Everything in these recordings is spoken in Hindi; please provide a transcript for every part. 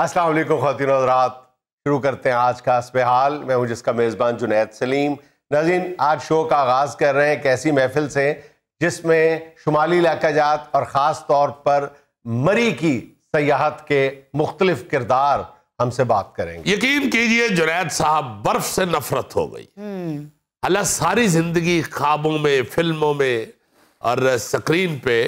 अस्सलाम वालेकुम खातिन हजरात शुरू करते हैं आज का इस हाल मैं हूँ जिसका मेज़बान जुनैद सलीम नाजीन आज शो का आगाज़ कर रहे हैं एक ऐसी महफिल से जिसमें शुमाली इलाका जात और ख़ास तौर पर मरी की सयाहत के मुख्तलिफ किरदार हमसे बात करेंगे यकीन कीजिए जुनैद साहब बर्फ से नफरत हो गई हम्म। अल्लाह सारी ज़िंदगी ख्वाबों में फिल्मों में और स्क्रीन पे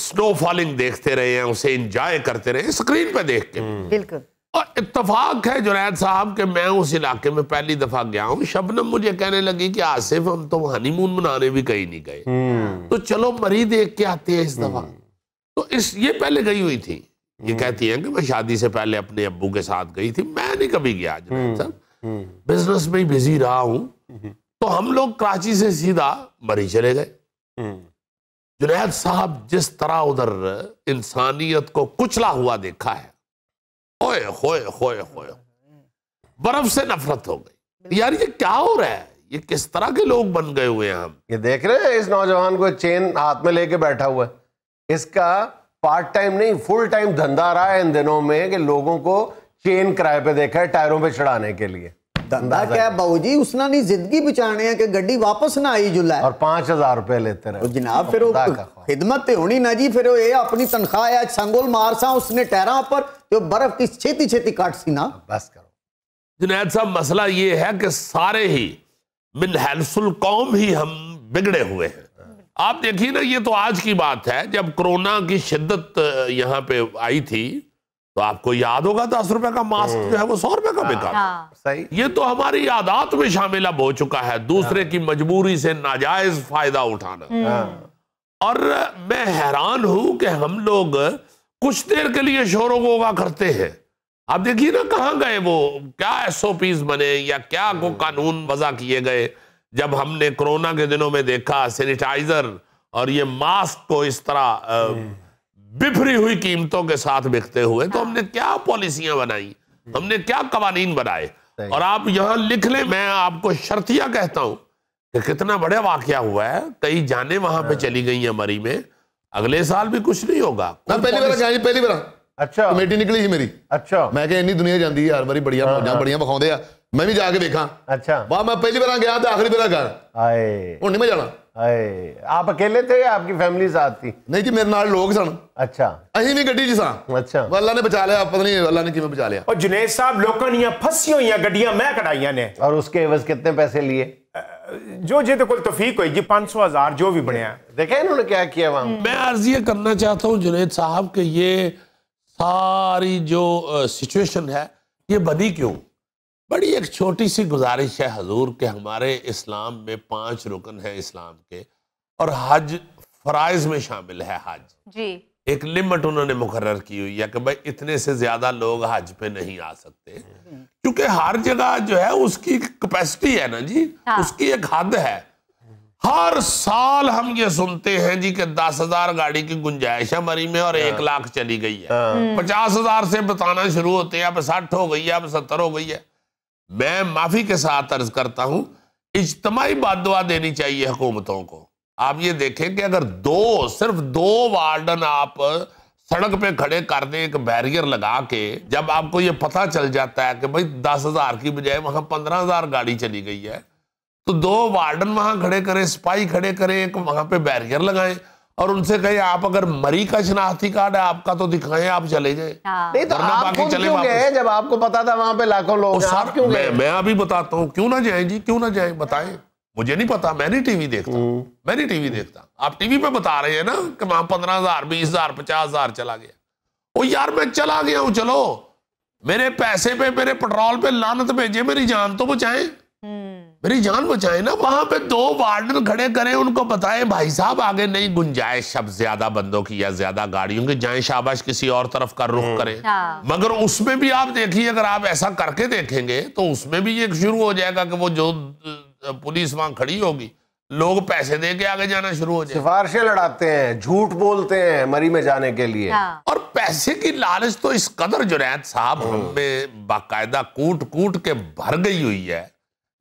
स्नो फॉलिंग देखते रहे हैं उसे इंजॉय करते रहे स्क्रीन पे देख के बिल्कुल और इतफाक है जुनैद साहब के मैं उस इलाके में पहली दफा गया हूँ शबनम मुझे कहने लगी कि आसिफ हम तो हनीमून मनाने भी कहीं नहीं गए हम्म। तो चलो मरी देख के आते हैं इस दफा हम्म। तो इस ये पहले गई हुई थी ये हम्म। कहती है कि मैं शादी से पहले अपने अब्बू के साथ गई थी मैं नहीं कभी गया जुनैद साहब बिजनेस में ही बिजी रहा हूँ तो हम लोग कराची से सीधा मरी चले गए जुनैद साहब जिस तरह उधर इंसानियत को कुचला हुआ देखा है ओए होए होए होए बर्फ से नफरत हो गई यार ये क्या हो रहा है ये किस तरह के लोग बन गए हुए हैं हम ये देख रहे हैं इस नौजवान को चेन हाथ में लेके बैठा हुआ है इसका पार्ट टाइम नहीं फुल टाइम धंधा रहा है इन दिनों में कि लोगों को चेन किराए पे देखा है टायरों पे चढ़ाने के लिए बाबूजी नहीं जिंदगी बचाने गड्डी वापस ना आई जुला और पांच हजार रुपए लेते रहे जनाब फिर खिदमत होनी ना जी फिर ये अपनी तनख्वाह है संगोल उसने पर बर्फ की छेती छेती काट सी ना बस करो जुनेद साहब मसला ये है कि सारे ही मिन हेल्फुल कौम ही हम बिगड़े हुए हैं आप देखिए ना ये तो आज की बात है जब कोरोना की शिद्दत यहाँ पे आई थी तो आपको याद होगा दस रुपए का मास्क हम्म। जो है वो सौ रुपए का हाँ। बिका हाँ। सही ये तो हमारी यादात में शामिल अब हो चुका है दूसरे हाँ। की मजबूरी से नाजायज फायदा उठाना हम्म। और मैं हैरान हूं कि हम लोग कुछ देर के लिए शोरों को करते हैं आप देखिए ना कहाँ गए वो क्या एस ओ पीज बने या क्या वो हम्म। कानून वजह किए गए जब हमने कोरोना के दिनों में देखा सैनिटाइजर और ये मास्क को इस तरह बिफरी हुई कीमतों के साथ बिकते हुए तो हमने क्या पॉलिसियां बनाई हमने क्या कवानीन बनाए और आप यहां लिख ले मैं आपको शर्तियां कहता हूं कि कितना बड़ा वाक्य हुआ है कई जाने वहां पे हाँ। चली गई है मरी में अगले साल भी कुछ नहीं होगा पहली बार गया पहली बार अच्छा कमेटी ਨਿਕਲੀ ਸੀ ਮੇਰੀ ਅੱਛਾ ਮੈਂ ਕਿਹਾ ਇੰਨੀ ਦੁਨੀਆ ਜਾਂਦੀ ਯਾਰ ਵਾਰੀ ਬੜੀਆਂ ਮੌਜਾਂ ਬੜੀਆਂ बढ़िया बखाते ਮੈਂ ਵੀ ਜਾ ਕੇ ਵੇਖਾਂ ਅੱਛਾ ਵਾਹ ਮੈਂ ਪਹਿਲੀ ਵਾਰ ਗਿਆ ਤੇ ਆਖਰੀ ਵਾਰ ਗਿਆ ਹਾਏ ਹੁਣ ਨਹੀਂ अच्छा। अच्छा। और उसके एवज कितने पैसे लिए जो जे तो तफीक हुई जी पांच सौ हजार जो भी बने देखे क्या किया वहां मैं अर्ज करना चाहता हूँ जुनेद साहब के ये सारी जो सिचुएशन है ये बनी क्यों बड़ी एक छोटी सी गुजारिश है हजूर के हमारे इस्लाम में पांच रुकन है इस्लाम के और हज फराइज में शामिल है हज जी एक लिमिट उन्होंने मुकर की हुई है कि भाई इतने से ज्यादा लोग हज पे नहीं आ सकते क्योंकि हर जगह जो है उसकी कैपेसिटी है ना जी हाँ। उसकी एक हद है हर साल हम ये सुनते हैं जी कि दस हजार गाड़ी की गुंजाइश है मरी में और एक हाँ। लाख चली गई है हाँ। हम्म। पचास हजार से बताना शुरू होते हैं अब साठ हो गई है अब सत्तर हो गई है मैं माफ़ी के साथ अर्ज करता हूं इज्तमाही बादवा देनी चाहिए हुकूमतों को आप ये देखें कि अगर दो सिर्फ दो वार्डन आप सड़क पे खड़े कर दें एक बैरियर लगा के जब आपको ये पता चल जाता है कि भाई दस हजार की बजाय वहां पंद्रह हजार गाड़ी चली गई है तो दो वार्डन वहां खड़े करें सिपाही खड़े करें एक वहां पे बैरियर लगाएं और उनसे कहे आप अगर मरी का शिनाख्ती कार्ड है आपका तो दिखाएं आप चले जाए हाँ। नहीं तो आप बाकी चले गए जब आपको पता था वहां पे लाखों लोग आप क्यों मैं, मैं अभी बताता हूँ क्यों ना जाए जी क्यों ना जाए बताए मुझे नहीं पता मैं नहीं टीवी देखता हम्म। मैं नहीं टीवी देखता आप टीवी पे बता रहे हैं ना कि वहां पंद्रह हजार बीस हजार पचास हजार चला गया वो यार मैं चला गया हूँ चलो मेरे पैसे पे मेरे पेट्रोल पे लानत भेजे मेरी जान तो बचाए हम्म। मेरी जान बचाए ना वहां पे दो वार्डन खड़े करें उनको बताएं भाई साहब आगे नहीं गुंजाइश अब ज्यादा बंदों की या ज्यादा गाड़ियों की जाए शाबाश किसी और तरफ का रुख हम्म। करें हाँ। मगर उसमें भी आप देखिए अगर आप ऐसा करके देखेंगे तो उसमें भी ये शुरू हो जाएगा कि वो जो पुलिस वहां खड़ी होगी लोग पैसे दे के आगे जाना शुरू हो जाए सिफारशे लड़ाते हैं झूठ बोलते हैं मरी में जाने के लिए हाँ। और पैसे की लालच तो इस कदर जुरैत साहब हमें हम्म। बाकायदा कूट कूट के भर गई हुई है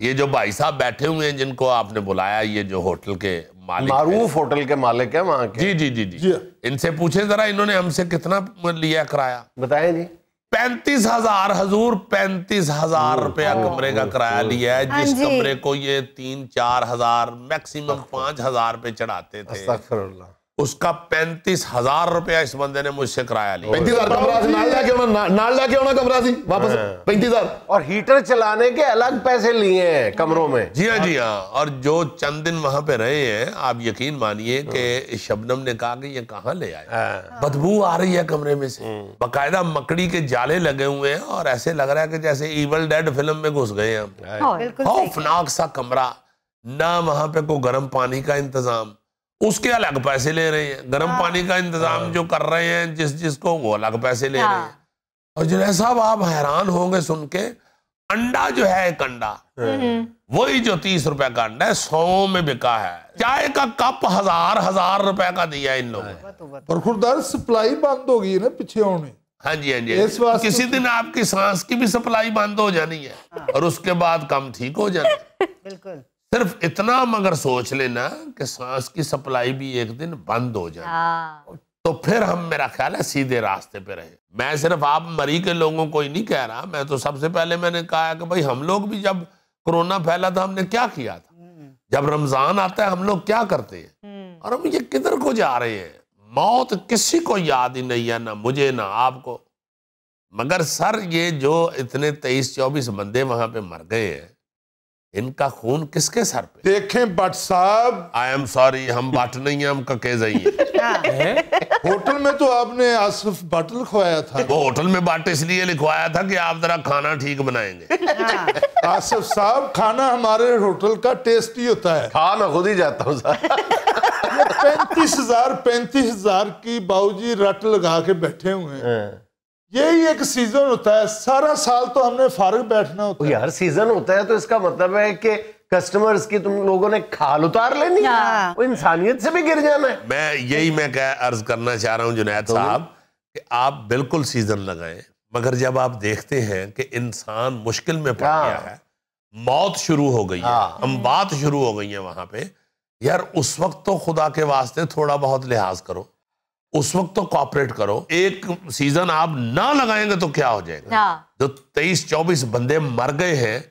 ये जो भाई साहब बैठे हुए हैं जिनको आपने बुलाया ये जो होटल के मालिक मारूफ होटल के मालिक है वहां के जी जी जी जी इनसे पूछे जरा इन्होंने हमसे कितना लिया किराया बताए जी पैंतीस हजार हजूर पैंतीस हजार रुपया कमरे का किराया लिया है हाँ जिस कमरे को ये तीन चार हजार मैक्सिमम पांच हजार पे चढ़ाते थे उसका पैंतीस हजार रुपया इस बंदे ने मुझसे कराया लिया हाँ। पैंतीस हजार और हीटर चलाने के अलग पैसे लिए हैं कमरों में जी हाँ जी हाँ और जो चंद दिन वहां पे रहे हैं आप यकीन मानिए कि हाँ। शबनम ने कहा कि ये कहाँ ले आए हाँ। बदबू आ रही है कमरे में से हम्म। बाकायदा मकड़ी के जाले लगे हुए हैं और ऐसे लग रहा है कि जैसे इवल डेड फिल्म में घुस गए हम खौफनाक सा कमरा ना वहां पे कोई गर्म पानी का इंतजाम उसके अलग पैसे ले रहे हैं गर्म हाँ। पानी का इंतजाम हाँ। जो कर रहे हैं जिस जिसको वो अलग पैसे ले रहे हैं हाँ। और जुनेद साहब आप हैरान होंगे सुन के अंडा जो है एक अंडा हम्म। वही जो तीस रुपए का अंडा है सौ में बिका है चाय का कप हजार हजार रुपए का दिया इन लोगों ने पर खुरदार सप्लाई बंद हो गई है ना पीछे होने हाँ जी हाँ जी किसी दिन आपकी सांस की भी सप्लाई बंद हो जानी है और उसके बाद काम ठीक हो जाना बिल्कुल सिर्फ इतना मगर सोच लेना कि सांस की सप्लाई भी एक दिन बंद हो जाए हाँ। तो फिर हम मेरा ख्याल है सीधे रास्ते पे रहे मैं सिर्फ आप मरी के लोगों को ही नहीं कह रहा मैं तो सबसे पहले मैंने कहा कि भाई हम लोग भी जब कोरोना फैला था हमने क्या किया था हम्म। जब रमजान आता है हम लोग क्या करते हैं हम्म। और हम ये किधर को जा रहे हैं मौत किसी को याद ही नहीं है ना मुझे ना आपको मगर सर ये जो इतने तेईस चौबीस बंदे वहां पे मर गए हैं इनका खून किसके सर पे देखें बट साहब आई एम सॉरी हम बट नहीं है हम ककेज ही हाँ। होटल में तो आपने आसिफ बट लिखवाया था वो होटल में बट इसलिए लिखवाया था कि आप जरा खाना ठीक बनाएंगे हाँ। आसिफ साहब खाना हमारे होटल का टेस्टी होता है खा हाँ, मैं खुद ही जाता हूँ पैंतीस हजार पैंतीस हजार की जी रट लगा के बैठे हुए हैं यही एक सीजन होता है सारा साल तो हमने फारग बैठना होता है हर सीजन होता है तो इसका मतलब है कि कस्टमर्स की तुम लोगों ने खाल उतार लेनी है हाँ। वो इंसानियत से भी गिर जाना है मैं यही मैं कह अर्ज करना चाह रहा हूँ जुनैद तो साहब कि आप बिल्कुल सीजन लगाए मगर जब आप देखते हैं कि इंसान मुश्किल में पड़ गया हाँ। है मौत शुरू हो गई है हाँ। हम बात शुरू हो गई है वहां पे यार उस वक्त तो खुदा के वास्ते थोड़ा बहुत लिहाज करो उस वक्त तो कॉपरेट करो एक सीजन आप ना लगाएंगे तो क्या हो जाएगा हाँ। जो तेईस चौबीस बंदे मर गए हैं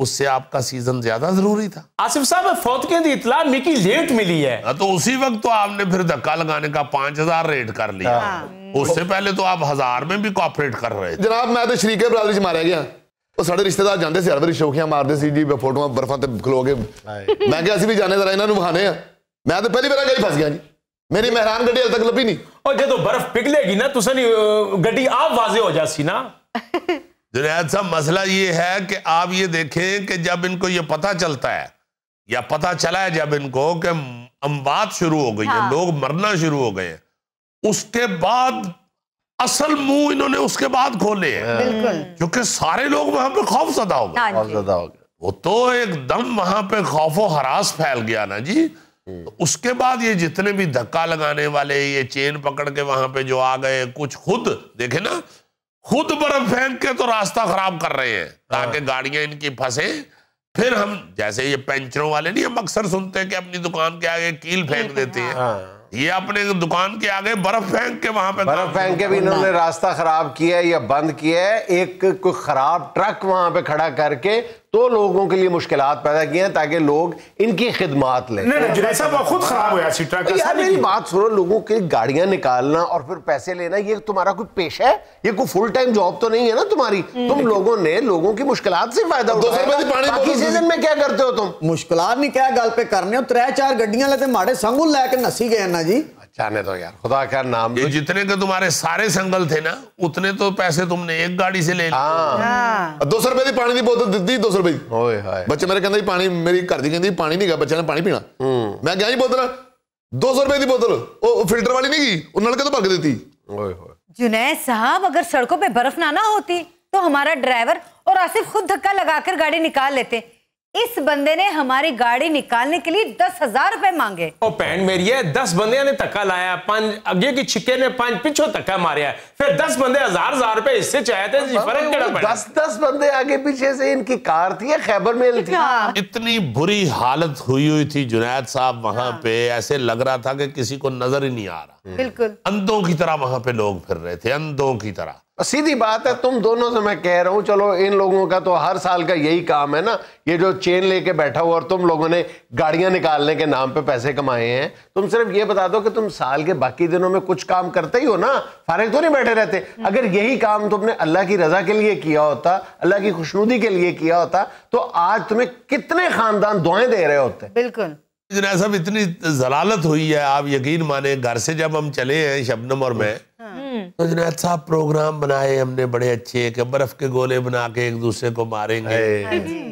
उससे आपका सीजन ज्यादा जरूरी था आसिफ साहब फौतके की इतला निकी लेट मिली है हाँ, तो उसी वक्त तो आपने फिर धक्का लगाने का पांच हजार रेट कर लिया हाँ। उससे पहले तो आप हजार में भी कॉपरेट कर रहे थे जनाब मैं तो शरीके बरादरी च मारा गया ਉਹ ਸਾਡੇ ਰਿਸ਼ਤੇਦਾਰ ਜਾਂਦੇ ਸੀ ਹਰ ਵਾਰੀ ਸ਼ੌਕੀਆਂ ਮਾਰਦੇ ਸੀ मैं ਫੋਟੋਆਂ ਬਰਫਾਂ ਤੇ ਖਲੋ ਕੇ ਮੈਂ ਕਿਹਾ ਅਸੀਂ ਵੀ ਜਾਣੇ ਜ਼ਰਾ ਇਹਨਾਂ ਨੂੰ ਬਹਾਨੇ मेरी मेहरान गड्डी अल तक लभी नहीं और जो तो बर्फ पिघलेगी ना तुसे नहीं गड्डी आप वाजे हो जासी ना जुनेद साहब मसला ये है कि आप ये देखें कि जब इनको ये पता चलता है या पता चला है जब इनको कि अम्बात शुरू हो गई हाँ। है लोग मरना शुरू हो गए हैं उसके बाद असल मुंह इन्होंने उसके बाद खोले हैं हाँ। क्योंकि सारे लोग वहां पर हाँ खौफ सदा हो गए वो तो एकदम वहां पे खौफो हरास फैल गया ना जी तो उसके बाद ये जितने भी धक्का लगाने वाले ये चेन पकड़ के वहां पे जो आ गए कुछ खुद देखे ना खुद बर्फ फेंक के तो रास्ता खराब कर रहे हैं ताकि हाँ। गाड़ियां इनकी फंसे फिर हम जैसे ये पेंचरों वाले नहीं हम अक्सर सुनते हैं कि अपनी दुकान के आगे कील फेंक देते हैं हाँ। ये अपने दुकान के आगे बर्फ फेंक के वहां पे बर्फ फेंक के भी इन्होंने रास्ता खराब किया है या बंद किया है एक कोई खराब ट्रक वहां पे खड़ा करके तो लोगों के लिए मुश्किल पैदा किए हैं ताकि लोग इनकी खिदमत लें खुद खराब हुआ यार, बात सुनो लोगों की गाड़ियां निकालना और फिर पैसे लेना ये तुम्हारा कोई पेशा है ये कोई फुल टाइम जॉब तो नहीं है ना तुम्हारी हम्म। तुम लोगों ने लोगों की मुश्किल से फायदा सीजन में क्या करते हो तुम मुश्किल नहीं क्या गल पे करने हो त्रै चार गड्डिया लेते माड़े संगू लैके नसी गए ना जी जाने दो यार खुदा का नाम ये जितने के तुम्हारे सारे संगल थे ना उतने तो पैसे तुमने एक गाड़ी से ले हाँ। हाँ। दो सौ रुपए की पानी की बोतल दी दो सौ रुपए की बच्चे मेरे कहते पानी मेरी घर की कहती पानी नहीं गा बच्चे ने पानी पीना हम्म। मैं गया बोतल दो सौ रुपए की बोतल फिल्टर वाली नहीं गई नलके तो भग देती जुनैद साहब अगर सड़कों पे बर्फ ना ना होती तो हमारा ड्राइवर और आसिफ खुद धक्का लगाकर गाड़ी निकाल लेते इस बंदे ने हमारी गाड़ी निकालने के लिए दस हजार रुपए मांगे ओ पैंट मेरी है दस बंदे ने धक्का लाया पांच अगे की छिक्के ने पांच पिछो धक्का मारिया फिर दस बंदे हजार हजार रुपए इससे चाहे थे फर्क क्या पड़ा दस दस बंदे आगे पीछे से इनकी कार थी खैबर मेल थी हाँ। इतनी बुरी हालत हुई हुई थी जुनैद साहब वहां हाँ। पे ऐसे लग रहा था कि किसी को नजर ही नहीं आ रहा हम्म। बिल्कुल अंधों की तरह वहां पे लोग फिर रहे थे अंधों की तरह सीधी बात है तुम दोनों से मैं कह रहा हूँ चलो इन लोगों का तो हर साल का यही काम है ना ये जो चेन लेके बैठा हुआ और तुम लोगों ने गाड़ियां निकालने के नाम पे पैसे कमाए हैं तुम सिर्फ ये बता दो कि तुम साल के बाकी दिनों में कुछ काम करते ही हो ना फारिग तो नहीं बैठे रहते हम्म। अगर यही काम तुमने अल्लाह की रजा के लिए किया होता अल्लाह की खुशनुदी के लिए किया होता तो आज तुम्हें कितने खानदान दुआएं दे रहे होते बिल्कुल जना साहब इतनी जलालत हुई है आप यकीन माने घर से जब हम चले हैं शबनम और मैं हाँ। हम्म। तो जुनाद अच्छा साहब प्रोग्राम बनाए हमने बड़े अच्छे के बर्फ के गोले बना के एक दूसरे को मारेंगे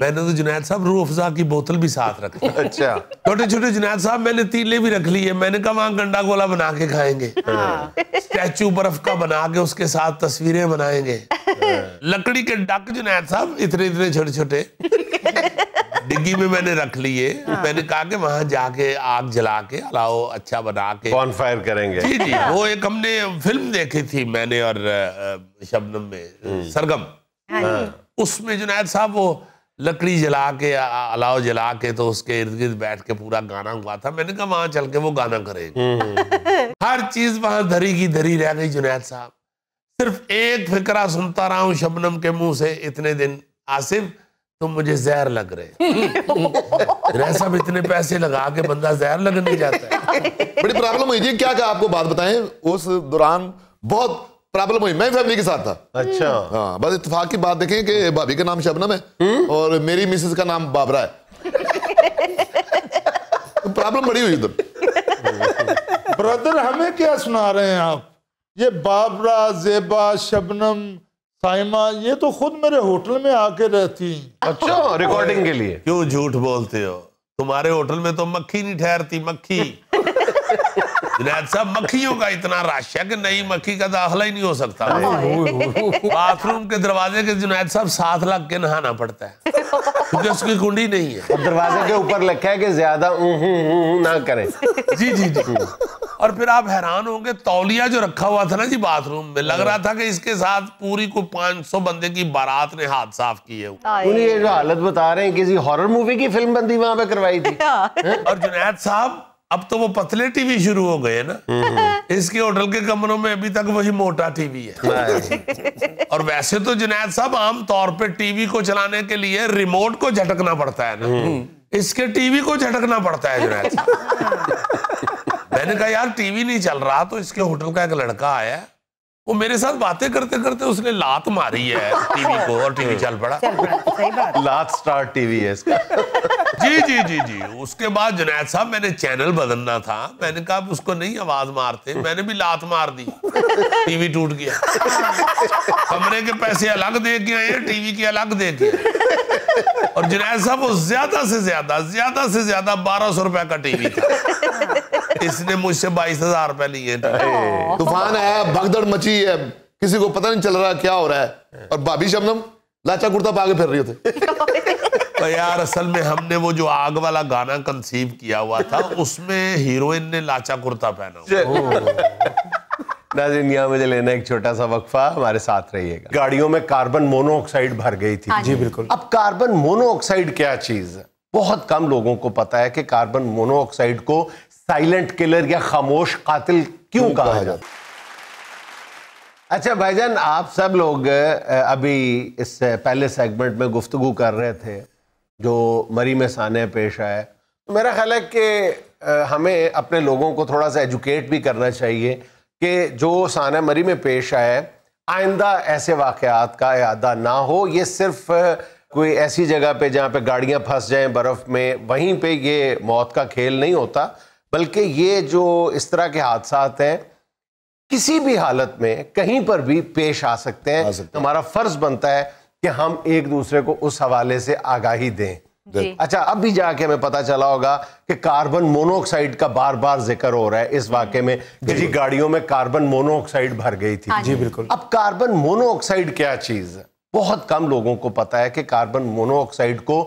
मैंने तो जुनाद साहब रू अफजा की बोतल भी साथ रखी अच्छा छोटे छोटे जुनाद साहब मैंने तीले भी रख लिए मैंने कहा वहाँ गंडा गोला बना के खाएंगे हाँ। स्टैचू बर्फ का बना के उसके साथ तस्वीरें बनाएंगे हाँ। लकड़ी के डक जुनाद साहब इतने इतने छोटे छोटे डिग्गी में मैंने रख लिए हाँ। मैंने कहा कि वहां जाके आग जला के अलाव अच्छा बना के कौन फायर करेंगे जी जी वो एक हमने फिल्म देखी थी मैंने और शबनम में हम्म। सरगम हाँ हाँ। उसमें जुनैद साहब वो लकड़ी जला के अलाव जला के तो उसके इर्द गिर्द बैठ के पूरा गाना हुआ था मैंने कहा वहां चल के वो गाना करेंगे हम्म। हर चीज वहां धरी की धरी रह गई जुनैद साहब सिर्फ एक फिक्रा सुनता रहा हूँ शबनम के मुंह से इतने दिन आसिफ तुम तो मुझे जहर लग रहे साहब इतने पैसे लगा के बंदा जहर लगने जाता है बड़ी प्रॉब्लम हुई जी क्या क्या आपको बात बताएं उस दौरान बहुत प्रॉब्लम हुई मैं फैमिली के साथ था अच्छा हाँ बस इतफाक की बात देखें कि भाभी का नाम शबनम है हम्म? और मेरी मिसेस का नाम बाबरा है प्रॉब्लम तो बड़ी हुई उधर ब्रदर हमें क्या सुना रहे हैं आप ये बाबरा जेबा शबनम साइमा ये तो खुद मेरे होटल में आके रहती अच्छा रिकॉर्डिंग के लिए क्यों झूठ बोलते हो तुम्हारे होटल में तो मक्खी नहीं ठहरती मक्खी साहब अच्छा, मक्खियों का इतना राश है कि नई मक्खी का दाखला ही नहीं हो सकता बाथरूम के दरवाजे के जुनैद साहब सात लाख के नहाना पड़ता है क्योंकि उसकी कुंडी नहीं है दरवाजे के ऊपर लिखा है कि ज्यादा ना करें जी जी जी और फिर आप हैरान होंगे तौलिया जो रखा हुआ था ना जी बाथरूम में लग रहा था कि इसके साथ पूरी को 500 बंदे की बारात ने हाथ साफ किए ये जो हालत बता रहे हैं किसी हॉरर मूवी की फिल्म बंदी वहां पे करवाई थी हाँ। और जुनेद साहब अब तो वो पतले टीवी शुरू हो गए ना हम्म। इसके होटल के कमरों में अभी तक वही मोटा टीवी है और वैसे तो जुनेद साहब आमतौर पे टीवी को चलाने के लिए रिमोट को झटकना पड़ता है ना हम्म। इसके टीवी को झटकना पड़ता है जुनेद मैंने कहा यार टीवी नहीं चल रहा तो इसके होटल का एक लड़का आया वो मेरे साथ बातें करते करते उसने लात मारी है टीवी को और टीवी चल पड़ा तो लात स्टार टीवी है इसका जी जी जी जी उसके बाद जुनैद साहब मैंने चैनल बदलना था मैंने कहा उसको नहीं आवाज मारते मैंने भी लात मार दी टीवी टूट गया कमरे के पैसे अलग दे के आए टीवी के अलग दे के और जुनैद साहब वो ज्यादा से ज्यादा ज्यादा से ज्यादा बारह सौ रुपए का टीवी था इसने मुझसे बाईस हजार रुपए लिए तूफान आया भगदड़ मची है किसी को पता नहीं चल रहा क्या हो रहा है हाँ। और भाभी शबनम लाचा कुर्ता पागे फिर रही थे तो यार असल में हमने वो जो आग वाला गाना कंसीव किया हुआ था उसमें हीरोइन ने लाचा कुर्ता पहना नाजिन यहाँ मुझे लेना एक छोटा सा वक्फा हमारे साथ रहिएगा गाड़ियों में कार्बन मोनोऑक्साइड भर गई थी हाँ जी बिल्कुल अब कार्बन मोनोऑक्साइड क्या चीज है बहुत कम लोगों को पता है कि कार्बन मोनोऑक्साइड को साइलेंट किलर या खामोश कातिल क्यों कहा जाता है अच्छा भाईजान आप सब लोग अभी इस पहले सेगमेंट में गुफ्तगु कर रहे थे जो मरी में साने पेश आए तो मेरा ख्याल है कि हमें अपने लोगों को थोड़ा सा एजुकेट भी करना चाहिए कि जो साना मरी में पेश आए आइंदा ऐसे वाक़ात का अदा ना हो ये सिर्फ कोई ऐसी जगह पे जहाँ पे गाड़ियाँ फंस जाएँ बर्फ़ में वहीं पे ये मौत का खेल नहीं होता बल्कि ये जो इस तरह के हादसा हैं किसी भी हालत में कहीं पर भी पेश आ सकते हैं हमारा हमारा फर्ज बनता है कि हम एक दूसरे को उस हवाले से आगाही दें अच्छा अब भी जाके हमें पता चला होगा कि कार्बन मोनोऑक्साइड का बार बार जिक्र हो रहा है इस वाक्य में जी गाड़ियों में कार्बन मोनोऑक्साइड भर गई थी हाँ जी बिल्कुल अब कार्बन मोनोऑक्साइड क्या चीज है बहुत कम लोगों को पता है कि कार्बन मोनोऑक्साइड को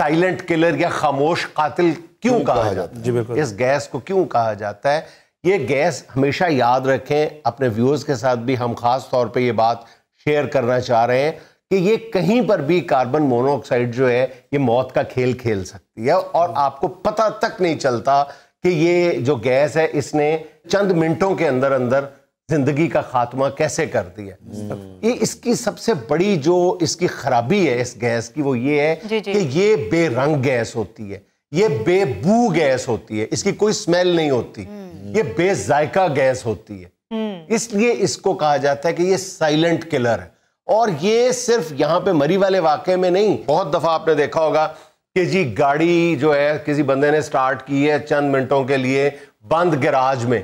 साइलेंट किलर या खामोश कातिल क्यों कहा, कहा जाता है जी बिल्कुल इस गैस को क्यों कहा जाता है ये गैस हमेशा याद रखें अपने व्यूअर्स के साथ भी हम खास तौर पे ये बात शेयर करना चाह रहे हैं कि ये कहीं पर भी कार्बन मोनोऑक्साइड जो है ये मौत का खेल खेल सकती है और आपको पता तक नहीं चलता कि ये जो गैस है इसने चंद मिनटों के अंदर अंदर जिंदगी का खात्मा कैसे कर दिया ये इसकी सबसे बड़ी जो इसकी खराबी है इस गैस की वो ये है जी जी। कि ये बेरंग गैस होती है ये बेबू गैस होती है इसकी कोई स्मेल नहीं होती हम्म। ये बेजायका गैस होती है हम्म। इसलिए इसको कहा जाता है कि ये साइलेंट किलर है और ये सिर्फ यहाँ पे मरी वाले वाक्य में नहीं बहुत दफ़ा आपने देखा होगा कि जी गाड़ी जो है किसी बंदे ने स्टार्ट की है चंद मिनटों के लिए बंद गैराज में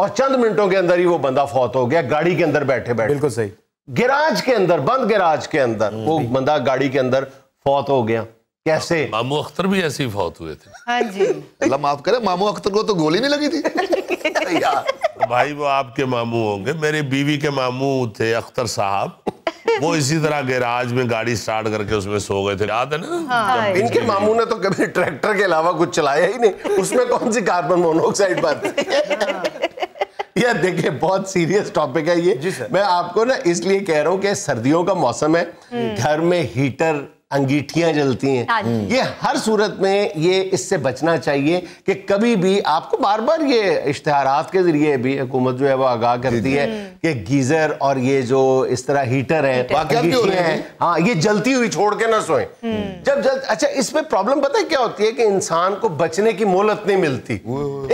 और चंद मिनटों के अंदर ही वो बंदा फौत हो गया गाड़ी के अंदर बैठे बैठे बिल्कुल सही गिराज के अंदर बंद गिराज के अंदर हम्म। वो बंदा गाड़ी के अंदर फौत हो गया कैसे मामू अख्तर भी ऐसे ही फौत हुए थे हाँ जी अल्लाह माफ करे मामू अख्तर को तो गोली नहीं लगी थी यार भाई वो आपके मामू होंगे मेरे बीवी के मामू थे अख्तर साहब वो इसी तरह गैराज में गाड़ी स्टार्ट करके उसमें सो गए थे याद है ना हाँ, इनके मामू ने तो कभी ट्रैक्टर के अलावा कुछ चलाया ही नहीं उसमें कौन सी कार्बन मोनोऑक्साइड बात हाँ। यार देखिए बहुत सीरियस टॉपिक है ये मैं आपको ना इसलिए कह रहा हूँ कि सर्दियों का मौसम है हम्म। घर में हीटर अंगीठियां जलती हैं हाँ ये हर सूरत में ये इससे बचना चाहिए कि कभी भी आपको बार बार ये इश्तहार के ज़रिए भी हुकूमत जो है वो आगाह करती है कि गीज़र और ये जो इस तरह हीटर है हाँ ये जलती हुई छोड़ के ना सोए हम्म। जब जल अच्छा इसमें प्रॉब्लम पता है क्या होती है कि इंसान को बचने की मोहलत नहीं मिलती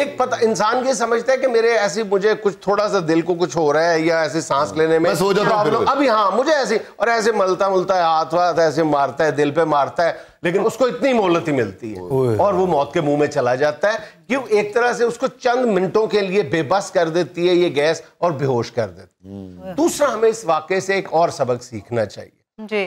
एक पता इंसान ये समझता है कि मेरे ऐसे मुझे कुछ थोड़ा सा दिल को कुछ हो रहा है या ऐसे सांस हाँ। लेने में अभी हाँ मुझे ऐसे और ऐसे मलता मुलता हाथ वाथ ऐसे मारता है दिल पे मारता है लेकिन उसको इतनी मोहलत ही मिलती है और वो मौत के मुंह में चला जाता है क्यों एक तरह से उसको चंद मिनटों के लिए बेबस कर देती है ये गैस और बेहोश कर देती है हम्म। दूसरा हमें इस वाक्य से एक और सबक सीखना चाहिए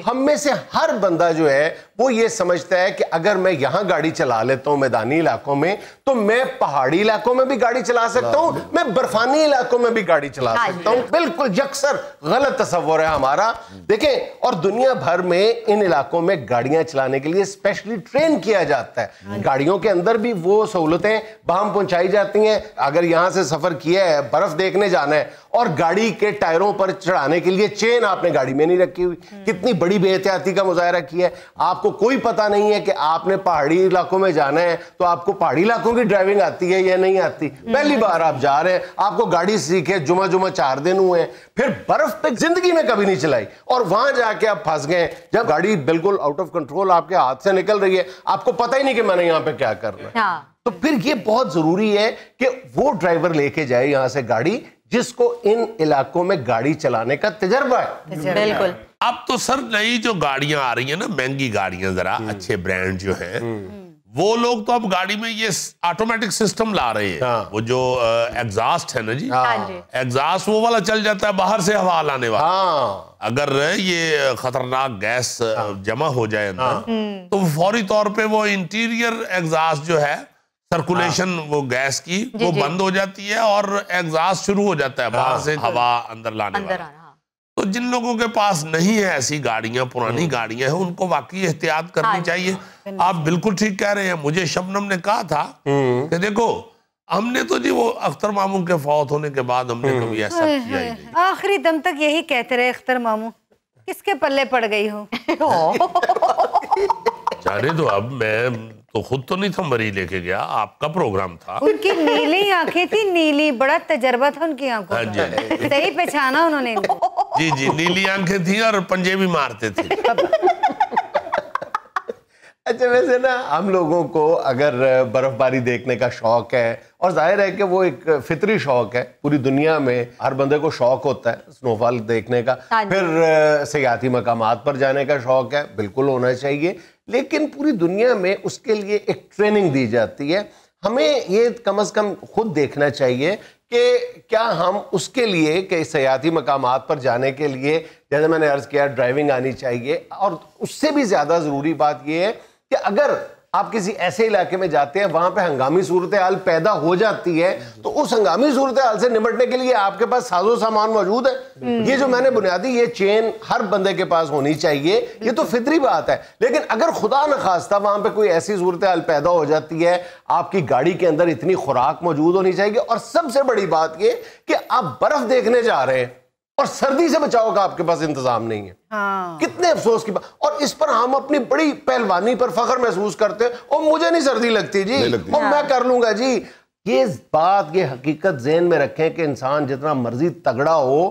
हम में से हर बंदा जो है वो ये समझता है कि अगर मैं यहाँ गाड़ी चला लेता हूँ मैदानी इलाकों में तो मैं पहाड़ी इलाकों में भी गाड़ी चला सकता हूँ मैं बर्फानी इलाकों में भी गाड़ी चला हाँ सकता हूँ बिल्कुल यकसर गलत तस्वर है हमारा देखें और दुनिया भर में इन इलाकों में गाड़ियां चलाने के लिए स्पेशली ट्रेन किया जाता है हाँ गाड़ियों के अंदर भी वो सहूलतें बहम पहुंचाई जाती हैं अगर यहाँ से सफर किया है बर्फ देखने जाना है और गाड़ी के टायरों पर चढ़ाने के लिए चेन आपने गाड़ी में नहीं रखी हुई हम्म। कितनी बड़ी बेहतियाती का मुजाहरा किया है आपको कोई पता नहीं है कि आपने पहाड़ी इलाकों में जाना है तो आपको पहाड़ी इलाकों की ड्राइविंग आती है या नहीं आती हम्म। पहली बार आप जा रहे हैं आपको गाड़ी सीखे जुमा जुमा चार दिन हुए हैं फिर बर्फ पे जिंदगी में कभी नहीं चलाई और वहां जाके आप फंस गए जब गाड़ी बिल्कुल आउट ऑफ कंट्रोल आपके हाथ से निकल रही है आपको पता ही नहीं कि मैंने यहाँ पे क्या करना है हाँ। तो फिर ये बहुत जरूरी है कि वो ड्राइवर लेके जाए यहां से गाड़ी जिसको इन इलाकों में गाड़ी चलाने का तजर्बा है बिल्कुल अब तो सर नई जो गाड़ियां आ रही है ना महंगी गाड़ियां जरा हम्म। अच्छे ब्रांड जो है हम्म। वो लोग तो अब गाड़ी में ये ऑटोमेटिक सिस्टम ला रहे हैं हाँ। वो जो एग्जॉस्ट है ना जी हाँ। एग्जॉस्ट हाँ वो वाला चल जाता है बाहर से हवा लाने वाला हाँ। अगर ये खतरनाक गैस हाँ। जमा हो जाए ना हाँ। हम्म। तो फौरी तौर पे वो इंटीरियर एग्जॉस्ट जो है सर्कुलेशन हाँ। वो गैस की वो बंद हो जाती है और एग्जॉस्ट शुरू हो जाता है हाँ। बाहर से हवा अंदर लाने अंदर वाला। हाँ। तो जिन लोगों के पास नहीं है ऐसी गाड़ियां पुरानी हम्म। गाड़ियां हैं उनको वाकई एहतियात करनी चाहिए आप बिल्कुल ठीक कह रहे हैं मुझे शबनम ने कहा था हम्म। कि देखो हमने तो जी वो अख्तर मामू के फौत होने के बाद हमने हम्म। कभी ऐसा किया आखिरी दम तक यही कहते रहे अख्तर मामू किसके पल्ले पड़ गई हो जाने तो अब मैं तो खुद तो नहीं था मरी लेके गया आपका प्रोग्राम था उनकी नीली आंखें थी नीली बड़ा तजर्बा था उनकी आंखों हाँ का हाँ सही पहचाना उन्होंने जी जी नीली आंखें थी और पंजे भी मारते थे अच्छा वैसे ना हम लोगों को अगर बर्फबारी देखने का शौक है और जाहिर है कि वो एक फितरी शौक है पूरी दुनिया में हर बंदे को शौक होता है स्नोफॉल देखने का हाँ फिर सियाती मकाम पर जाने का शौक है बिल्कुल होना चाहिए लेकिन पूरी दुनिया में उसके लिए एक ट्रेनिंग दी जाती है हमें ये कम अज़ कम खुद देखना चाहिए कि क्या हम उसके लिए कई सयाती मकाम पर जाने के लिए जैसे मैंने अर्ज़ किया ड्राइविंग आनी चाहिए और उससे भी ज़्यादा ज़रूरी बात यह है कि अगर आप किसी ऐसे इलाके में जाते हैं वहां पे हंगामी सूरत हाल पैदा हो जाती है तो उस हंगामी सूरत हाल से निपटने के लिए आपके पास साजो सामान मौजूद है हम्म। ये जो मैंने बुनियादी ये चेन हर बंदे के पास होनी चाहिए ये तो फितरी बात है लेकिन अगर खुदा न खास्ता वहां पे कोई ऐसी सूरत हाल पैदा हो जाती है आपकी गाड़ी के अंदर इतनी खुराक मौजूद होनी चाहिए और सबसे बड़ी बात यह कि आप बर्फ देखने जा रहे हैं और सर्दी से बचाओ का आपके पास इंतजाम नहीं है हाँ। कितने अफसोस की बात और इस पर हम अपनी बड़ी पहलवानी पर फख्र महसूस करते हैं और मुझे नहीं सर्दी लगती जी लगती। और हाँ। मैं कर लूंगा जी ये बात ये हकीकत जेन में रखें कि इंसान जितना मर्जी तगड़ा हो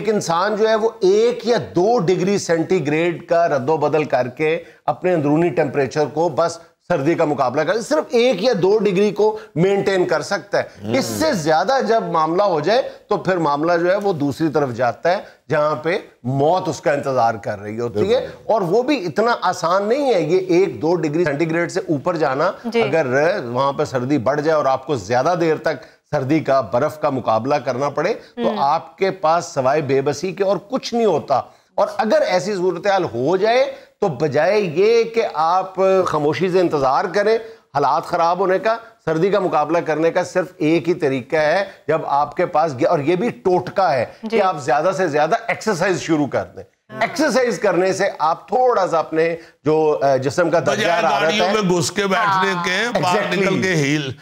एक इंसान जो है वो एक या दो डिग्री सेंटीग्रेड का रद्दो बदल करके अपने अंदरूनी टेम्परेचर को बस सर्दी का मुकाबला कर सिर्फ एक या दो डिग्री को मेंटेन कर सकता है हम्म। इससे ज्यादा जब मामला हो जाए तो फिर मामला जो है वो दूसरी तरफ जाता है जहां पे मौत उसका इंतजार कर रही होती है और वो भी इतना आसान नहीं है ये एक दो डिग्री सेंटीग्रेड से ऊपर जाना अगर वहां पर सर्दी बढ़ जाए और आपको ज्यादा देर तक सर्दी का बर्फ का मुकाबला करना पड़े तो हम्म। आपके पास सवाए बेबसी के और कुछ नहीं होता और अगर ऐसी सूरत हाल हो जाए तो बजाय ये कि आप खामोशी से इंतज़ार करें हालात ख़राब होने का सर्दी का मुकाबला करने का सिर्फ एक ही तरीका है जब आपके पास और ये भी टोटका है कि आप ज़्यादा से ज़्यादा एक्सरसाइज शुरू कर दें एक्सरसाइज करने से आप थोड़ा सा अपने जो जिसम का में घुस के बैठने हाँ। के निकल के हील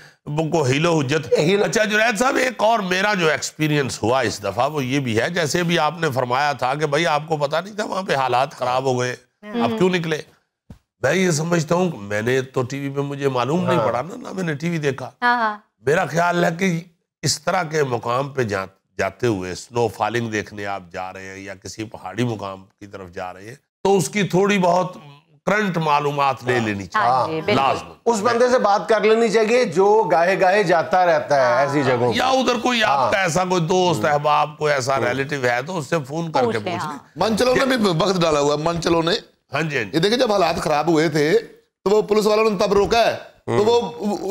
को हीलो अच्छा जुनैद साहब एक और मेरा जो एक्सपीरियंस हुआ इस दफ़ा वो ये भी है जैसे भी आपने फरमाया था कि भाई आपको पता नहीं था वहां पे हालात ख़राब हो गए आप हम्म। क्यों निकले मैं ये समझता हूँ मैंने तो टीवी पे मुझे मालूम नहीं हाँ। पड़ा ना ना मैंने टीवी देखा हाँ, हाँ। मेरा ख्याल है कि इस तरह के मुकाम पे जा, जाते हुए स्नो फॉलिंग देखने आप जा रहे हैं या किसी पहाड़ी मुकाम की तरफ जा रहे हैं तो उसकी थोड़ी बहुत करंट मालूम ले लेनी चाहिए लाजम उस बंदे से बात कर लेनी चाहिए जो गाहे गाहे जाता रहता है ऐसी जगह या उधर कोई आपका तो ऐसा कोई दोस्त अहबाब हम्म। कोई ऐसा रिलेटिव हम्म। है तो उससे फोन करके पूछ ले मंचलों ने भी वक्त डाला हुआ मंचलों ने हाँ, हाँ जी ये देखिए जब हालात खराब हुए थे तो वो पुलिस वालों ने तब रोका है तो वो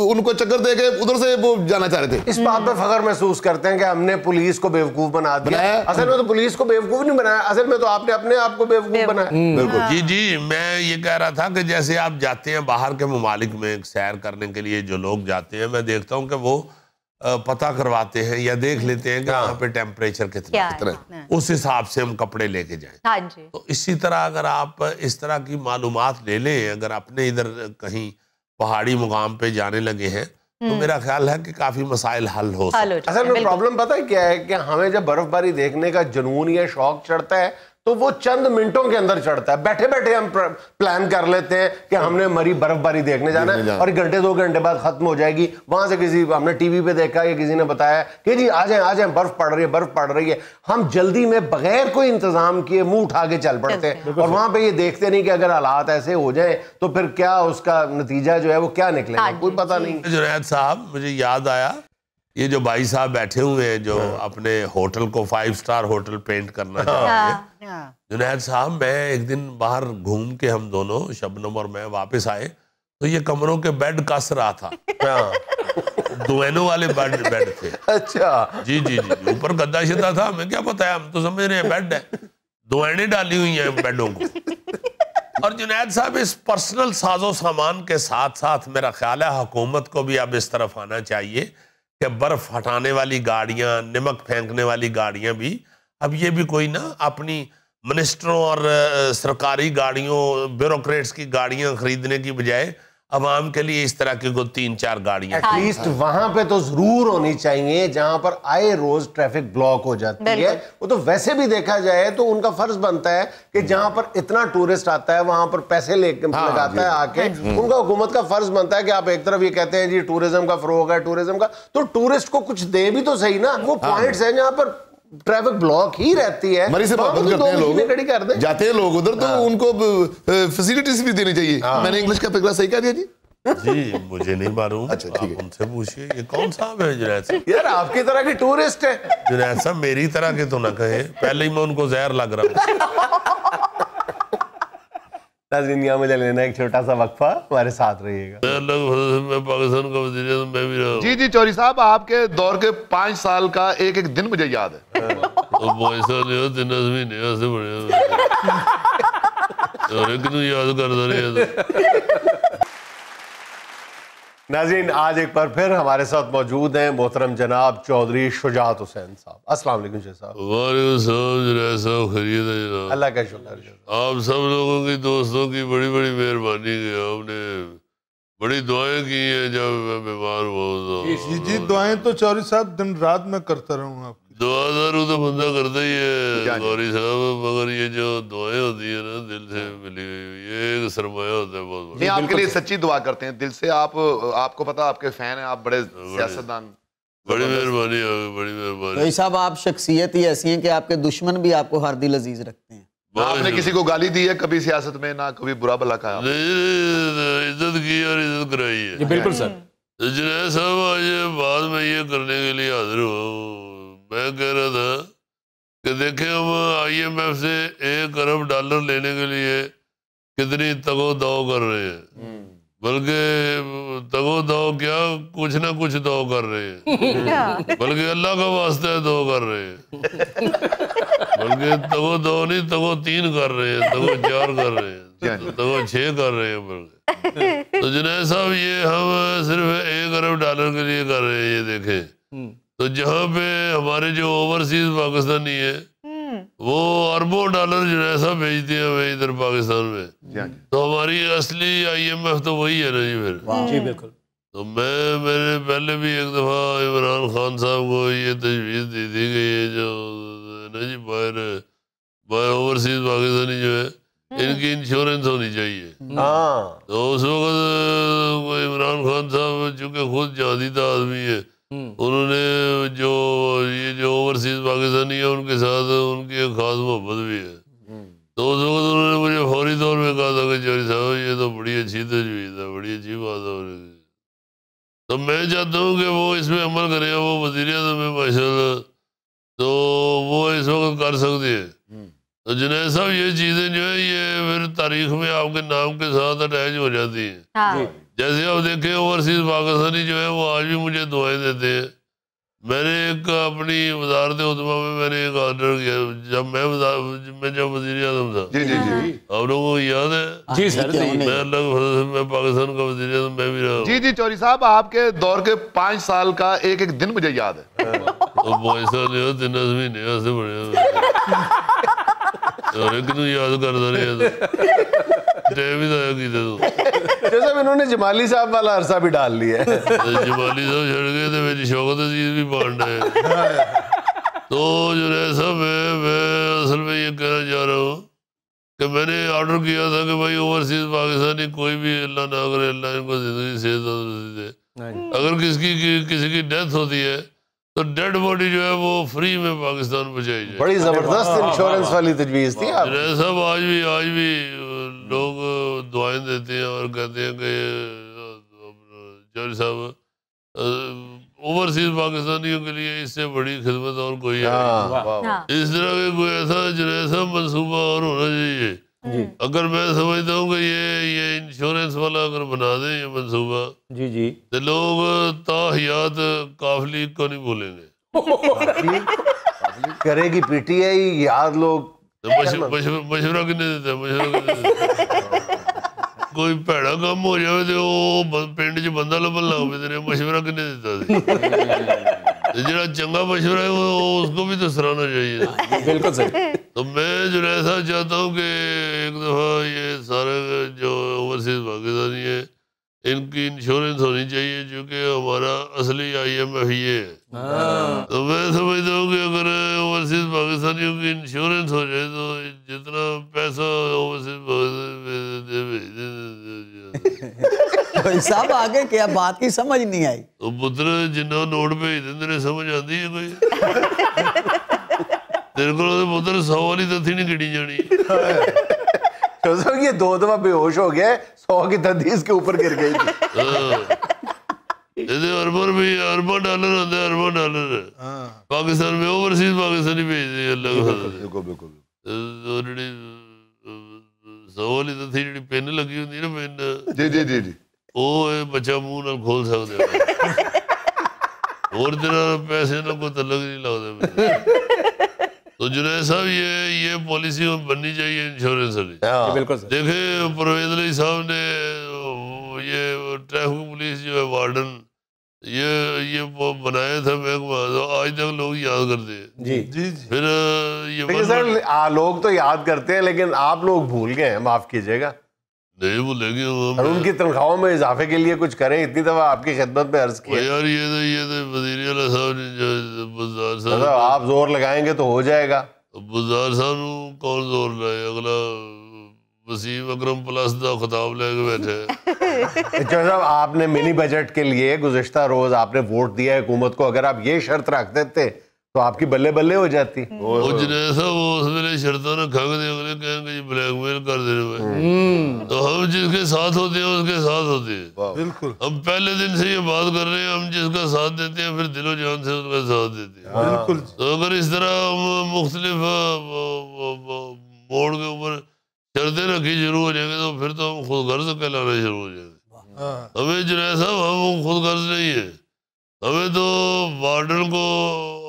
उनको चक्कर दे के उधर से वो जाना चाह रहे थे इस बात पर फखर महसूस करते हैं कि हमने पुलिस को बेवकूफ बना दिया असल में तो पुलिस को बेवकूफ नहीं बनाया असल में तो आपने अपने आप को बेवकूफ बनाया हम्म, बिल्कुल जी जी मैं ये कह रहा था कि जैसे आप जाते हैं बाहर के ममालिक में सैर करने के लिए जो लोग जाते हैं मैं देखता हूँ कि वो पता करवाते हैं या देख लेते हैं कि हाँ। पे टेम्परेचर कितना कितना उस हिसाब से हम कपड़े लेके जाए हाँ जी। तो इसी तरह अगर आप इस तरह की मालूम ले लें अगर अपने इधर कहीं पहाड़ी मुकाम पे जाने लगे हैं तो हम्म। मेरा ख्याल है कि काफी मसाइल हल हो असल में प्रॉब्लम पता है क्या है कि हमें जब बर्फबारी देखने का जुनून या शौक चढ़ता है तो वो चंद मिनटों के अंदर चढ़ता है बैठे बैठे हम प्लान कर लेते हैं कि हमने मरी बर्फबारी देखने जाना है और घंटे दो घंटे बाद खत्म हो जाएगी वहां से किसी हमने टीवी पे देखा या किसी ने बताया कि जी आ जाए आ जाए बर्फ पड़ रही है बर्फ पड़ रही है हम जल्दी में बगैर कोई इंतजाम किए मुंह उठा के चल पड़ते हैं और वहां पर ये देखते नहीं कि अगर हालात ऐसे हो जाए तो फिर क्या उसका नतीजा जो है वो क्या निकलेगा हाँ कोई पता नहीं जुनैद साहब मुझे याद आया ये जो भाई साहब बैठे हुए हैं जो हाँ। अपने होटल को फाइव स्टार होटल पेंट करना हाँ। चाहते हाँ। जुनेद साहब मैं एक दिन बाहर घूम के हम दोनों शबनम और मैं वापस आए तो ये कमरों के बेड कस रहा था दुएनों वाले बेड बेड थे अच्छा जी जी जी ऊपर गद्दा शिदा था हमें क्या बताया हम तो समझ रहे हैं बेड है दुआने डाली हुई है बेडों को और जुनेद साहब इस पर्सनल साजो सामान के साथ साथ मेरा ख्याल है हुकूमत को भी अब इस तरफ आना चाहिए या बर्फ हटाने वाली गाड़ियां नमक फेंकने वाली गाड़ियां भी अब ये भी कोई ना अपनी मिनिस्टरों और सरकारी गाड़ियों ब्यूरोक्रेट्स की गाड़ियां खरीदने की बजाय आवाम के लिए इस तरह की को तीन चार गाड़ियां एटलीस्ट हाँ। वहां पे तो जरूर होनी चाहिए जहां पर आए रोज ट्रैफिक ब्लॉक हो जाती है वो तो वैसे भी देखा जाए तो उनका फर्ज बनता है कि हम्म। जहां पर इतना टूरिस्ट आता है वहां पर पैसे ले हाँ, लगाता है आके हाँ उनका हुकूमत का फर्ज बनता है कि आप एक तरफ ये कहते हैं जी टूरिज्म का फरोग है टूरिज्म का तो टूरिस्ट को कुछ दे भी तो सही ना वो पॉइंट है जहां पर ट्रैफिक ब्लॉक ही रहती है मरी से बात तो करते हैं लोग खड़ी कर दे जाते हैं लोग उधर तो हाँ। उनको फैसिलिटीज भी देनी चाहिए हाँ। मैंने इंग्लिश का फिक्रा सही कह दिया जी जी मुझे नहीं मालूम अच्छा ठीक है उनसे पूछिए ये कौन साहब है जुरैसा यार आपकी तरह के टूरिस्ट है जुरैसा मेरी तरह के तो ना कहे पहले ही मैं उनको जहर लग रहा हूँ नाजरीन में मुझे लेना एक छोटा सा वक्फा हमारे साथ रहिएगा तो जी जी चौरी साहब आपके दौर के पांच साल का एक एक दिन मुझे याद है याद करता नाजीन आज एक बार फिर हमारे साथ मौजूद हैं मोहतरम जनाब चौधरी शुजात हुसैन साहब अस्सलाम वालेकुम शेख साहब साहब खरीद है जनाब अल्लाह का शुक्र आप सब लोगों की दोस्तों की बड़ी बड़ी मेहरबानी आपने बड़ी दुआएं की है जब मैं बीमार हुआ तो। जी जी दुआएं तो चौधरी साहब दिन रात में करता रहूँ आप दुआ तो बंदा करता ही है हाँ गौरी साहब मगर ये जो दुआएं होती है ना दिल से मिली हुई ये एक सरमाया होता है बहुत नहीं आपके लिए सच्ची दुआ करते हैं दिल से आप आपको पता आपके फैन हैं आप बड़े सियासतदान बड़ी मेहरबानी बड़ी मेहरबानी साहब आप शख्सियत ही ऐसी हैं आपके दुश्मन भी आपको हर दिल अजीज रखते हैं आपने किसी को गाली दी है कभी सियासत में ना कभी बुरा भला कहा इज्जत की और इज्जत कराई है बिल्कुल सर जुनेद साहब आज बाद में ये करने के लिए हाजिर हुआ मैं कह रहा था कि देखें हम आईएमएफ से एक अरब डॉलर लेने के लिए कितनी तगो दाव कर रहे हैं हम्म। बल्कि तगो दाव क्या कुछ ना कुछ दाव कर रहे हैं बल्कि अल्लाह का वास्ता है दो कर रहे हैं बल्कि तगो दो नहीं तगो तीन कर रहे हैं तगो चार कर रहे हैं तगो छः कर रहे हैं बल्कि तो जुनेद साहब ये हम सिर्फ एक अरब डॉलर के लिए कर रहे हैं ये देखें हम्म। तो जहाँ पे हमारे जो ओवरसीज पाकिस्तानी है हम्म। वो अरबों डॉलर जो ऐसा भेजते हैं हमें इधर पाकिस्तान में हाँ तो हमारी असली आईएमएफ तो वही है ना जी फिर जी बिल्कुल तो मैं मैंने पहले भी एक दफ़ा इमरान खान साहब को ये तजवीज़ दी थी कि ये जो ना जी बाहर बाहर ओवरसीज पाकिस्तानी जो है हम्म। इनकी इंश्योरेंस होनी चाहिए हम्म। हाँ। तो उस वक्त इमरान खान साहब चूंकि खुद जादीदा आदमी है हम्म। उन्होंने जो ये जो ओवरसीज पाकिस्तानी है उनके साथ उनकी खास मोहब्बत भी है हम्म। तो उस वक्त उन्होंने मुझे फौरी तौर पर कहा था कि चौरी साहब ये तो बड़ी अच्छी तजवीज़ है बड़ी अच्छी बात है तो मैं चाहता हूँ कि वो इसमें अमल करे वो वजीर अजम है माशा तो वो इस वक्त कर सकती है हम्म। तो जुनेद साहब ये चीज़ें जो है ये फिर तारीख में आपके नाम के साथ अटैच हो जाती हैं हाँ। जैसे आप देखे ओवरसीज पाकिस्तानी जो है वो आज भी मुझे दुआएं देते हैं मैंने एक अपनी वजारत उतमा में मैंने एक ऑर्डर किया जब मैं मैं जब वजीर आजम था जी जी जी आप लोगों को याद है जी हाँ, सर मैं अल्लाह मैं पाकिस्तान का वजीर आजम मैं भी रहा जी जी चौरी साहब आपके दौर के पांच साल का एक एक दिन मुझे याद है तो पाँच साल नहीं तीन दस महीने ऐसे बड़े और एक याद करता रहे टाइम ही था कि साहब इन्होंने जमाली साहब वाला अरसा भी डाल लिया है जमाली साहब छड़ गए तो मेरी शौकत अजीज भी पांडे तो जुनेद साहब मैं मैं असल में ये कहना चाह रहा हूँ कि मैंने ऑर्डर किया था कि भाई ओवरसीज पाकिस्तानी कोई भी अल्लाह ना करे अल्लाह इनको जिंदगी सेहत अगर किसकी कि, किसी की डेथ होती है तो डेड बॉडी जो है वो फ्री में पाकिस्तान पहुंचाई जाए बड़ी जबरदस्त इंश्योरेंस वाली तजवीज तो थी आप सब आज भी आज भी लोग दुआएं देते हैं और कहते हैं कि जज साहब ओवरसीज पाकिस्तानियों के लिए इससे बड़ी खिदमत और कोई है हाँ, हाँ। इस तरह के कोई ऐसा जनेसा मनसूबा और होना चाहिए जी अगर मैं समझता हूँ ये ये इंश्योरेंस वाला अगर बना दे ये मंसूबा जी जी तो लोग ताहियात काफली को नहीं बोलेंगे करेगी पीटीआई यार लोग तो मशवरा किने देते हैं कोई भेड़ा काम हो जाए तो पिंड च बंदा लभन लग पे तेरे तो मशवरा किने देता तो जरा चंगा मशवरा है उसको भी तो सराहना चाहिए बिल्कुल सही तो मैं जो ऐसा चाहता हूँ कि एक दफ़ा ये सारे जो ओवरसीज पाकिस्तानी है इनकी इंश्योरेंस होनी चाहिए क्योंकि हमारा असली आई एम एफ ये है हाँ। तो मैं समझता हूँ कि अगर ओवरसीज पाकिस्तानियों की इंश्योरेंस हो जाए तो जितना पैसा ओवरसीज पाकिस्तान साहब आगे क्या बात की समझ नहीं आई तो पुत्र जिन्ना नोट भेज देंगे समझ आती है कोई ਤੇਰੇ ਕੋਲ ਉਹਦੇ ਪੁੱਤਰ 100 ਵਾਲੀ ਦੱਸੀ ਨਹੀਂ ਗਿੜੀ ਜਾਣੀ तो सर ये दो दफा बेहोश हो गया सौ की ਕੇ इसके ਗਿਰ गिर गई ਇਹਦੇ ਅਰਬਰ ਵੀ ਅਰਬਾਂ ਡਾਲਰ ਹੁੰਦੇ ਅਰਬਾਂ ਡਾਲਰ ਹਾਂ ਪਾਕਿਸਤਾਨ ਵਿੱਚ ਓਵਰਸੀਜ਼ ਪਾਕਿਸਤਾਨੀ ਭੇਜਦੇ ਅੱਲਾਹ ਬਿਲਕੁਲ ਬਿਲਕੁਲ ਉਹ ਜਿਹੜੀ ਸੋਲੀ ਤਾਂ ਜਿਹੜੀ ਪਿੰਨ ਲੱਗੀ ਹੁੰਦੀ ਨਾ ਪਿੰਨ ਜੀ ਜੀ ਜੀ ਜੀ ਉਹ ਇਹ ਬੱਚਾ ਮੂੰਹ ਨਾਲ ਖੋਲ ਸਕਦੇ ਹੋਰ ਦਿਨਾਂ ਪੈਸੇ ਨਾਲ ਕੋਈ ਤਲਕ ਨਹੀਂ ਲਾਉਂਦੇ तो जुनेद साहब ये ये पॉलिसी बननी चाहिए इंश्योरेंस वाली हाँ। बिल्कुल देखे परवेज अली साहब ने ये ट्रैफिक पुलिस जो है वार्डन ये ये बनाया था महकमा तो आज तक लोग याद करते हैं जी जी फिर ये सर लोग तो याद करते हैं लेकिन आप लोग भूल गए हैं माफ कीजिएगा नहीं बोलेंगे उनकी तनख्वाहों में इजाफे के लिए कुछ करें इतनी दफा आपकी खिदमत में अर्ज किया यार ये तो- ये तो जो साहब मतलब आप जोर लगाएंगे तो हो जाएगा साहब कौन जोर लाए अगला वसीम प्लस का खिताब लेके बैठे साहब अच्छा, मतलब आपने मिनी बजट के लिए गुजशत रोज आपने वोट दिया हुकूमत को अगर आप ये शर्त रख देते तो आपकी बल्ले बल्ले हो जाती वो शर्तों ने खग दे अगले कहेंगे ब्लैकमेल कर दे रहे हम्म। तो हम जिसके साथ होते हैं उसके साथ होते हैं बिल्कुल हम पहले दिन से ये बात कर रहे हैं हम जिसका साथ देते हैं फिर दिलो जान से उसका साथ देते हैं हाँ। बिल्कुल तो अगर इस तरह हम मुख्तलिफ मोड़ के ऊपर शर्तें रखी शुरू हो जाएंगे तो फिर तो हम खुद गर्ज कहलाना शुरू हो जाएंगे हाँ। हमें जनाब साहब हम खुद गर्ज नहीं है हमें तो मॉडल को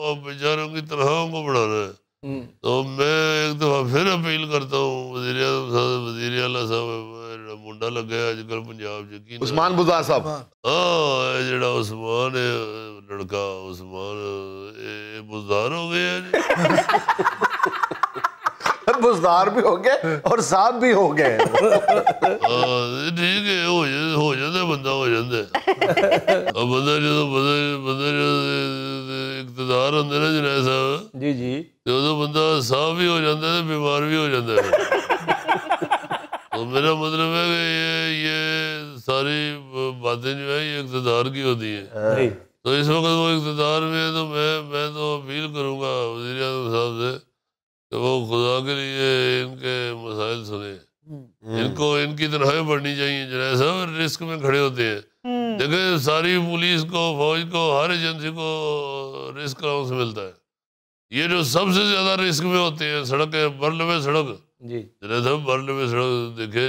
और बेचारों की तरह को बढ़ा रहे हम्म। तो मैं एक दफ़ा फिर अपील करता हूँ वजीर अजम साहब वजीर अला साहब मुंडा लग गया अजकल पंजाब की उस्मान बुजार साहब हाँ, हाँ जरा उस्मान है लड़का उस्मान बुजार हो गए बुजदार भी हो गए और साहब भी हो गए हाँ, ठीक है हो जाए तो बंदा साफ भी हो जाता है बीमार भी हो जाता है तो मेरा मतलब है कि ये ये सारी बातें जो है ये इकतदार की होती है तो इस वक्त वो इकतदार में है तो मैं मैं तो अपील करूँगा वजी साहब से कि वो खुदा के लिए इनके मसाइल सुने हम्म। इनको इनकी तनख्वाही बढ़नी चाहिए जनाब साहब रिस्क में खड़े होते हैं हम्म। देखे सारी पुलिस को फौज को हर एजेंसी को रिस्क अलाउंस मिलता है ये जो सबसे ज्यादा रिस्क में होते हैं सड़क है बर्ल में सड़क जनाब साहब बर्ल में सड़क देखे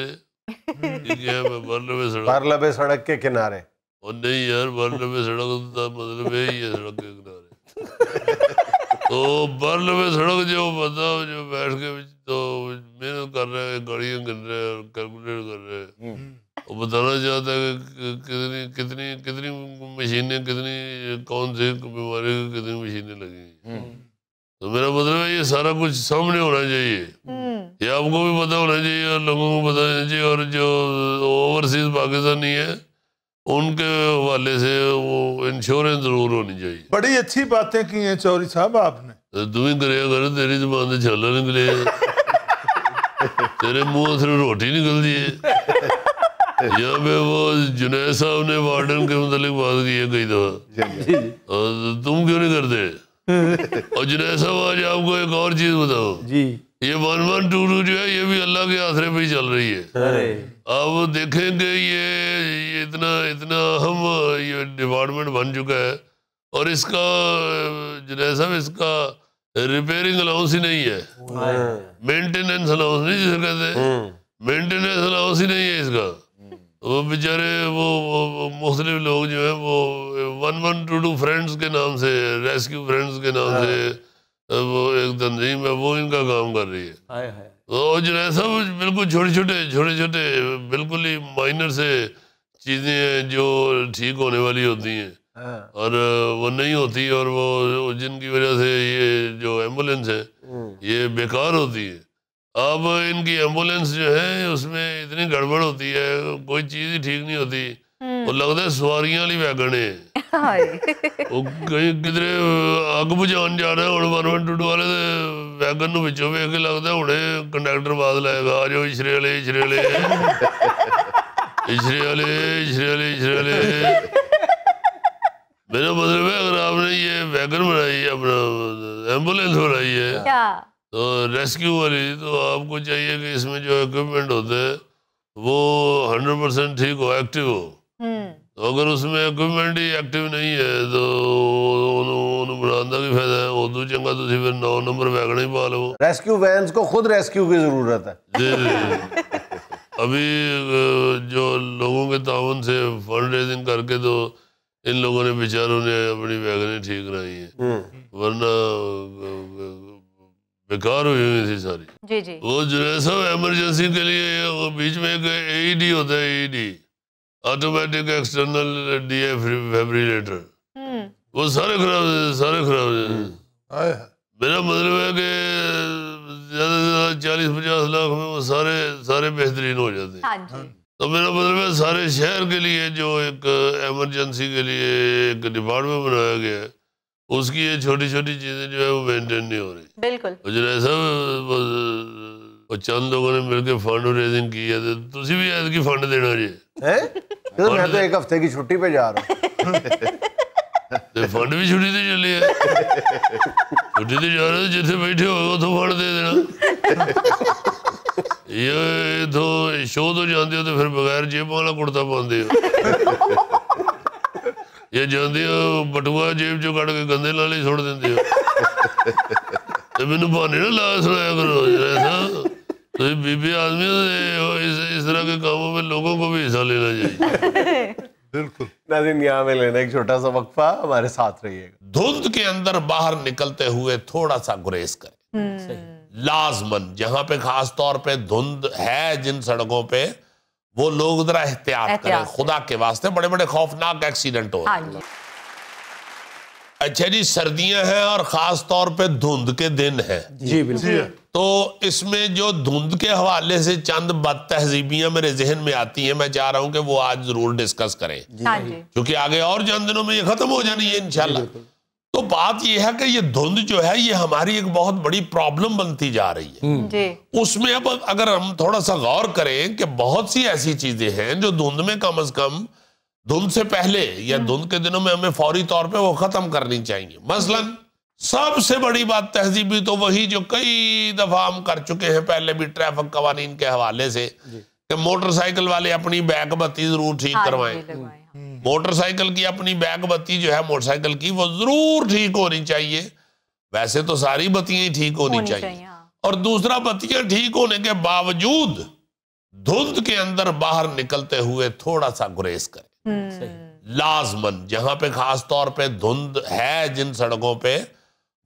बर्ल सड़क बर्ल सड़क के किनारे और नहीं यार बर्ल में सड़क तो मतलब यही है सड़क के किनारे तो बर्ल में सड़क जो बंदा जो बैठ के तो मेहनत कर रहे हैं गाड़ियाँ गिन रहे हैं कैलकुलेट कर रहे हैं हम्म। वो बताना चाहता है कि कितनी कितनी कितनी मशीनें कितनी कौन सी बीमारी कितनी मशीनें लगी हम्म। तो मेरा मतलब है ये सारा कुछ सामने होना चाहिए हम्म। ये आपको भी पता होना चाहिए और लोगों को पता होना चाहिए और जो ओवरसीज पाकिस्तानी है उनके हवाले से वो इंश्योरेंस जरूर होनी चाहिए बड़ी अच्छी बातें की हैं चौरी साहब आपने तू ही करे कर तेरी जबान से छाला निकले तेरे मुंह से रोटी निकल दिए या मैं वो जुनेद साहब ने वार्डन के मुतालिक बात की है कई दफा तुम क्यों नहीं करते और जुनेद साहब आज आपको एक और चीज बताओ जी ये वन वन टू टू जो है ये भी अल्लाह के आसरे पे ही चल रही है अब देखेंगे ये, ये इतना इतना हम ये डिपार्टमेंट बन चुका है और इसका जुनेद साहब इसका रिपेयरिंग अलाउंस ही नहीं है मेंटेनेंस अलाउंस नहीं जिसे कहते हैं मेंटेनेंस हम्म। अलाउंस ही नहीं है इसका हम्म। वो बेचारे वो, वो, वो मुख्तलिफ लोग जो है वो one one two two friends के नाम से रेस्क्यू फ्रेंड्स के नाम से हाँ। तो वो एक तंजीम है वो इनका काम कर रही है तो वो तो जो सब बिल्कुल छोटे छोटे छोटे छोटे बिल्कुल ही माइनर से चीज़ें हैं जो ठीक होने वाली होती हैं हाँ। और वो नहीं होती और वो जिनकी वजह से ये जो एम्बुलेंस है हम्म। ये बेकार होती है अब इनकी एम्बुलेंस जो है उसमें इतनी गड़बड़ होती है कोई चीज़ ही ठीक नहीं होती ਉਹ ਲੱਗਦਾ ਸਵਾਰੀਆਂ ਵਾਲੀ ਵੈਗਨ ਏ ਹਾਏ ਉਹ ਕਈ ਕਿਧਰੇ ਅੱਗ ਬੁਝਾਉਣ ਜਾਣਾ ਹੁਣ 112 ਵਾਲੇ ਦੇ ਵੈਗਨ ਨੂੰ ਵਿੱਚੋਂ ਵੇਖ ਕੇ ਲੱਗਦਾ ਹੁਣੇ ਕੰਡਕਟਰ ਬਾਦ ਲਾਏਗਾ ਆ ਜਾਓ ਇਸ਼ਰੇ ਵਾਲੇ ਇਸ਼ਰੇ ਵਾਲੇ ਇਸ਼ਰੇ ਵਾਲੇ ਇਸ਼ਰੇ ਵਾਲੇ ਇਸ਼ਰੇ ਵਾਲੇ मेरा मतलब है अगर आपने ये वैगन बनाई है अपना एम्बुलेंस बनाई है क्या? तो रेस्क्यू वाली तो आपको चाहिए कि इसमें जो इक्विपमेंट होते हैं वो हंड्रेड परसेंट ठीक हो एक्टिव हो हम्म। तो अगर उसमें इक्विपमेंट ही एक्टिव नहीं है तो ਉਹਨੂੰ ਬਣਾਉਣ ਦਾ ਵੀ रेस्क्यू को खुद रेस्क्यू की जरूरत है जी जी अभी जो लोगों के तावन से फंड रेजिंग करके तो इन लोगों ने बेचारों ने अपनी वैगने ठीक कराई है हम्म। वरना बेकार हुई हुई थी सारी जी जी वो जो है सब एमरजेंसी के लिए बीच में एक एडी e होता है A D automatic external defibrillator वो सारे खराब सारे खराब हाँ, हाँ। मेरा मतलब है कि ज्यादा से ज्यादा चालीस पचास लाख में वो सारे सारे बेहतरीन हो जाते हैं हाँ तो मेरा मतलब है सारे शहर के लिए जो एक एमरजेंसी के लिए एक डिपार्टमेंट बनाया गया है उसकी ये छोटी छोटी चीजें जो है वो मेंटेन नहीं हो रही बिल्कुल जनाब ਉਹ ਚੰਦ ਲੋਕਾਂ ਨੇ ਮਿਲ ਕੇ ਫੰਡ ਰੇਜ਼ਿੰਗ ਕੀ ਹੈ ਤੇ ਤੁਸੀਂ ਵੀ ਕੀ ਫੰਡ ਦੇਣਾ ਜੀ ਹੈ ਜਦੋਂ ਮੈਂ ਤਾਂ ਇੱਕ ਹਫਤੇ ਦੀ ਛੁੱਟੀ 'ਤੇ ਜਾ ਰਹਾ ਤੇ ਫੰਡ ਵੀ ਛੁੱਟੀ ਤੇ ਚੱਲੇ ਆ ਛੁੱਟੀ ਤੇ ਜਾ ਰਹੇ ਜਿੱਥੇ ਬੈਠੇ ਹੋ ਉਥੋਂ ਫੰਡ ਦੇ ਦੇਣਾ ਇਹ ਤੋਂ ਸ਼ੋਅ ਤੋਂ ਜਾਂਦੇ ਹੋ ਤੇ ਫਿਰ ਬਗੈਰ ਜੇਬ ਵਾਲਾ ਕੁੜਤਾ ਪਾਉਂਦੇ ਹੋ ਇਹ ਜਾਂਦੇ ਹੋ ਬਟੂਆ ਜੇਬ ਚੋਂ ਕੱਢ ਕੇ ਗੰਦੇ ਲਾਲੇ ਛੋੜ ਦਿੰਦੇ ਹੋ ਤੇ ਮੈਨੂੰ ਬਹਾਨੇ ਨਾ ਲਾ ਸੁਣਾਇਆ ਕਰੋ ਐਸਾ तो ये बीबी आदमी तो इस, इस तरह के कामों में लोगों को भी हिस्सा लेना चाहिए बिल्कुल नाजिन यहाँ में लेना एक छोटा सा वक्फा हमारे साथ रहिएगा धुंध के अंदर बाहर निकलते हुए थोड़ा सा गुरेज करें हम्म। लाजमन जहाँ पे खास तौर पे धुंध है जिन सड़कों पे वो लोग जरा एहतियात करें खुदा के वास्ते बड़े बड़े खौफनाक एक्सीडेंट हो रहे हैं हाँ अच्छा जी सर्दियां हैं और खास तौर पे धुंध के दिन हैं जी बिल्कुल तो इसमें जो धुंध के हवाले से चंद बद तहजीबियां मेरे जहन में आती हैं मैं चाह रहा हूं कि वो आज जरूर डिस्कस करें हाँ क्योंकि आगे और चंद दिनों में ये खत्म हो जानी है इनशाला तो बात यह है कि ये धुंध जो है ये हमारी एक बहुत बड़ी प्रॉब्लम बनती जा रही है हम्म। उसमें अब अगर हम थोड़ा सा गौर करें कि बहुत सी ऐसी चीजें हैं जो धुंध में कम अज कम धुंध से पहले या हाँ। धुंध के दिनों में हमें फौरी तौर पे वो खत्म करनी चाहिए मसलन सबसे बड़ी बात तहजीबी तो वही जो कई दफा हम कर चुके हैं पहले भी ट्रैफिक कवानीन के हवाले से कि मोटरसाइकिल वाले अपनी बैग बत्ती जरूर ठीक हाँ करवाएं हम्म। हाँ। मोटरसाइकिल की अपनी बैक बत्ती जो है मोटरसाइकिल की वो जरूर ठीक होनी चाहिए वैसे तो सारी बत्तियां ठीक होनी, चाहिए, और दूसरा बत्तियां ठीक होने के बावजूद धुंध के अंदर बाहर निकलते हुए थोड़ा सा गुरेज करें हम्म। लाजमन जहां पे खास तौर पे धुंध है जिन सड़कों पे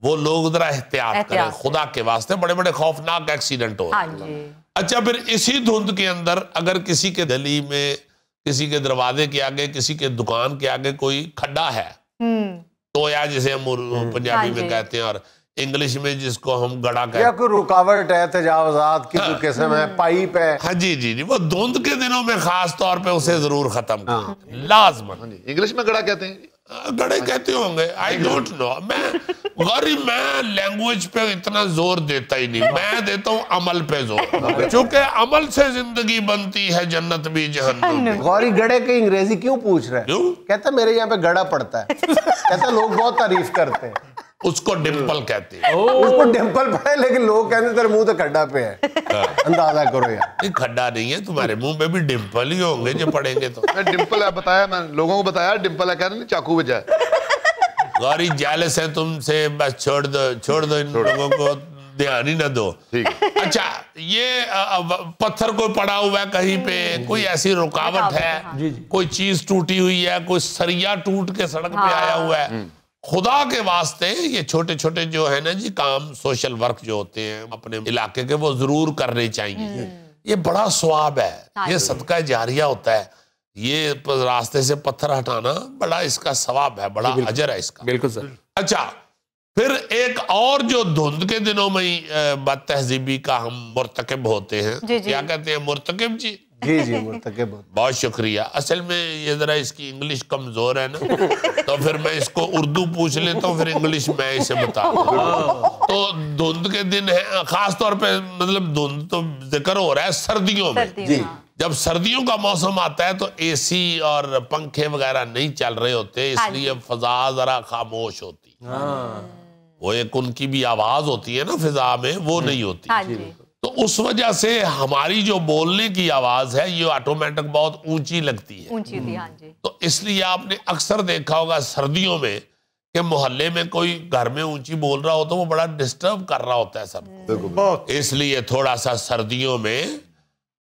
वो लोग जरा एहतियात करें खुदा के वास्ते बड़े बड़े खौफनाक एक्सीडेंट हो रहे हैं हाँ अच्छा फिर इसी धुंध के अंदर अगर किसी के गली में किसी के दरवाजे के आगे किसी के दुकान के आगे कोई खड्डा है हम्म। तो या जिसे हम हम्म। पंजाबी में हाँ कहते हैं और इंग्लिश में जिसको हम गड़ा कहते या कोई रुकावट है तजावजात की हाँ, किस्म है पाइप है हाँ जी जी जी वो धुंध के दिनों में खास तौर पे उसे जरूर खत्म हाँ, लाजमन हाँ जी इंग्लिश में गड़ा कहते हैं हाँ, गड़े कहते होंगे आई डोंट नो मैं गरीब मैं लैंग्वेज पे इतना जोर देता ही नहीं मैं देता हूँ अमल पे जोर चूंकि अमल से जिंदगी बनती है जन्नत भी जहन्नम गौरी गड़े के अंग्रेजी क्यों पूछ रहे हैं क्यों कहता मेरे यहाँ पे गड़ा पड़ता है कहता लोग बहुत तारीफ करते हैं उसको डिम्पल कहते हैं उसको डिम्पल पड़े लेकिन लोग कहते तेरे मुंह तो खड्डा पे है हाँ। अंदाजा करो यार खड्डा नहीं है तुम्हारे मुंह में भी डिम्पल ही होंगे जो पड़ेंगे तो डिम्पल है बताया मैंने लोगों को बताया डिम्पल है कह रहे चाकू बजाय गौरी जालस है तुमसे बस छोड़ दो छोड़ दो इन लोगों को ध्यान ही ना दो अच्छा ये पत्थर कोई पड़ा हुआ है कहीं पे हम्म। कोई ऐसी रुकावट है हाँ। कोई चीज टूटी हुई है कोई सरिया टूट के सड़क पे हाँ। आया हुआ है हम्म। खुदा के वास्ते ये छोटे छोटे जो है ना जी काम सोशल वर्क जो होते हैं अपने इलाके के वो जरूर करने चाहिए हम्म। ये बड़ा स्वाब है ये सदका जारिया होता है ये रास्ते से पत्थर हटाना बड़ा इसका स्वाब है बड़ा अजर है इसका बिल्कुल सर अच्छा फिर एक और जो धुंध के दिनों में बद तहजीबी का हम मुरतकब होते हैं जी जी। क्या कहते हैं मुरतकब जी जी जी तो बहुत शुक्रिया असल में ये ज़रा इसकी इंग्लिश कमज़ोर है ना तो फिर मैं इसको उर्दू पूछ लेता तो हूँ फिर इंग्लिश मैं इसे बता तो धुंध के दिन है ख़ास तौर पे मतलब धुंध तो जिक्र हो रहा है सर्दियों में जी हाँ। जब सर्दियों का मौसम आता है तो एसी और पंखे वगैरह नहीं चल रहे होते हाँ इसलिए फजा जरा खामोश होती हाँ। वो एक उनकी भी आवाज होती है ना फिजा में वो नहीं होती तो उस वजह से हमारी जो बोलने की आवाज है ये ऑटोमेटिक बहुत ऊंची लगती है ऊंची थी हाँ तो इसलिए आपने अक्सर देखा होगा सर्दियों में कि मोहल्ले में कोई घर में ऊंची बोल रहा हो तो वो बड़ा डिस्टर्ब कर रहा होता है सबको हम्म। इसलिए थोड़ा सा सर्दियों में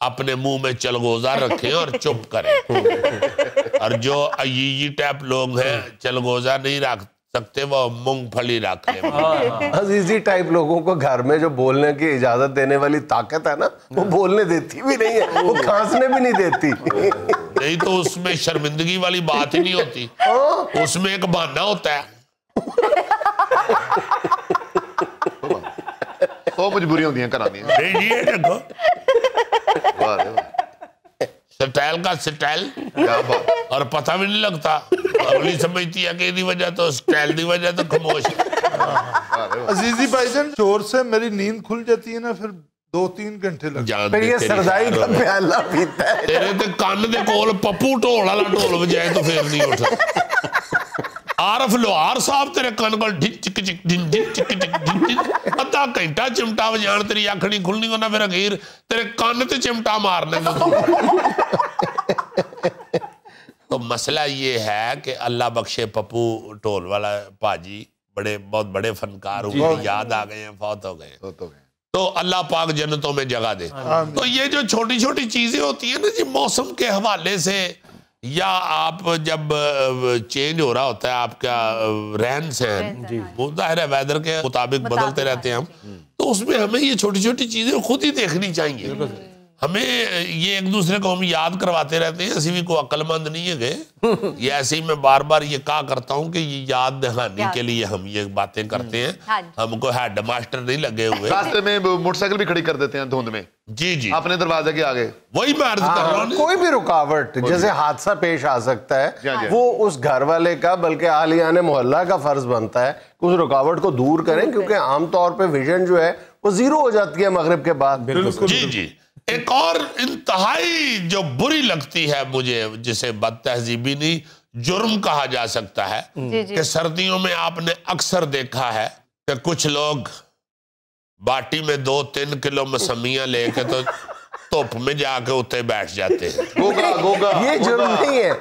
अपने मुंह में चलगोजा रखें और चुप करें और जो अयी टाइप लोग हैं चलगोजा नहीं रखते सकते वो मूंगफली रखने अजीज हाँ, हाँ, हाँ। इसी टाइप लोगों को घर में जो बोलने की इजाजत देने वाली ताकत है ना वो बोलने देती भी नहीं है वो खांसने भी नहीं देती नहीं तो उसमें शर्मिंदगी वाली बात ही नहीं होती उसमें एक बहाना होता है सौ मजबूरियां होती हैं करानी नहीं देखो स्टाइल का स्टाइल और पता भी नहीं लगता अगली समझती है कि वजह तो स्टाइल की वजह तो खामोश अजीजी भाई जान चोर से मेरी नींद खुल जाती है ना फिर दो तीन घंटे लग जाते ये सरदाई का प्याला पीता है तेरे ते कान दे कोल पप्पू ढोल वाला ढोल बजाए तो फिर नहीं उठा आरफ लोहार ਸਾਹਿਬ ਤੇਰੇ ਕੰਨ ਕੋਲ ਢਿੱਕ ढिंच ਚਿਕ चिक ਦਿਨ ਚਿਕ ਚਿਕ ਦਿਨ ਦਿਨ ਅੱਧਾ ਘੰਟਾ ਚਿਮਟਾ ਵਜਾਣ ਤੇਰੀ ਅੱਖ ਨਹੀਂ ਖੁੱਲਣੀ ਉਹਨਾਂ ਫਿਰ ਅਖੀਰ तेरे कान ते चिमटा मारने ਲੈਂਦੇ तो मसला ये है कि अल्लाह बख्शे पप्पू टोल वाला पाजी बड़े बहुत बड़े फनकार हुए याद आ गए हैं फौत हो गए तो, तो अल्लाह पाक जन्नतों में जगह दे तो ये जो छोटी छोटी चीजें होती है ना जी मौसम के हवाले से या आप जब चेंज हो रहा होता है आपका रहन सहन हाँ वो जाहिर है वेदर के मुताबिक बदलते हाँ रहते हैं हम हाँ तो उसमें हमें ये छोटी छोटी चीजें खुद ही देखनी चाहिए हमें ये एक दूसरे को हम याद करवाते रहते हैं ऐसी भी कोई अक्लमंद नहीं है गए ये ऐसे ही मैं बार बार ये कहा करता हूँ कि ये याद दहानी के लिए हम ये बातें करते हम्म, हैं हाँ हमको हेड मास्टर नहीं लगे हुए रास्ते में मोटरसाइकिल भी खड़ी कर देते हैं धुंध में जी जी अपने दरवाजे के आगे वही मैं अर्ज कर हाँ, रहा हूँ कोई भी रुकावट जैसे हादसा पेश आ सकता है हाँ वो उस घर वाले का बल्कि आलिया ने मोहल्ला का फर्ज बनता है उस रुकावट को दूर करें क्योंकि आमतौर पर विजन जो है वो जीरो हो जाती है मगरब के बाद जी जी एक और इंतहाई जो बुरी लगती है मुझे जिसे बद तहजीबी नहीं जुर्म कहा जा सकता है कि सर्दियों में आपने अक्सर देखा है कि कुछ लोग बाटी में दो तीन किलो मसमियाँ लेके तो धुप में जाके उठे बैठ जाते हैं गोगा गोगा ये जुर्म नहीं है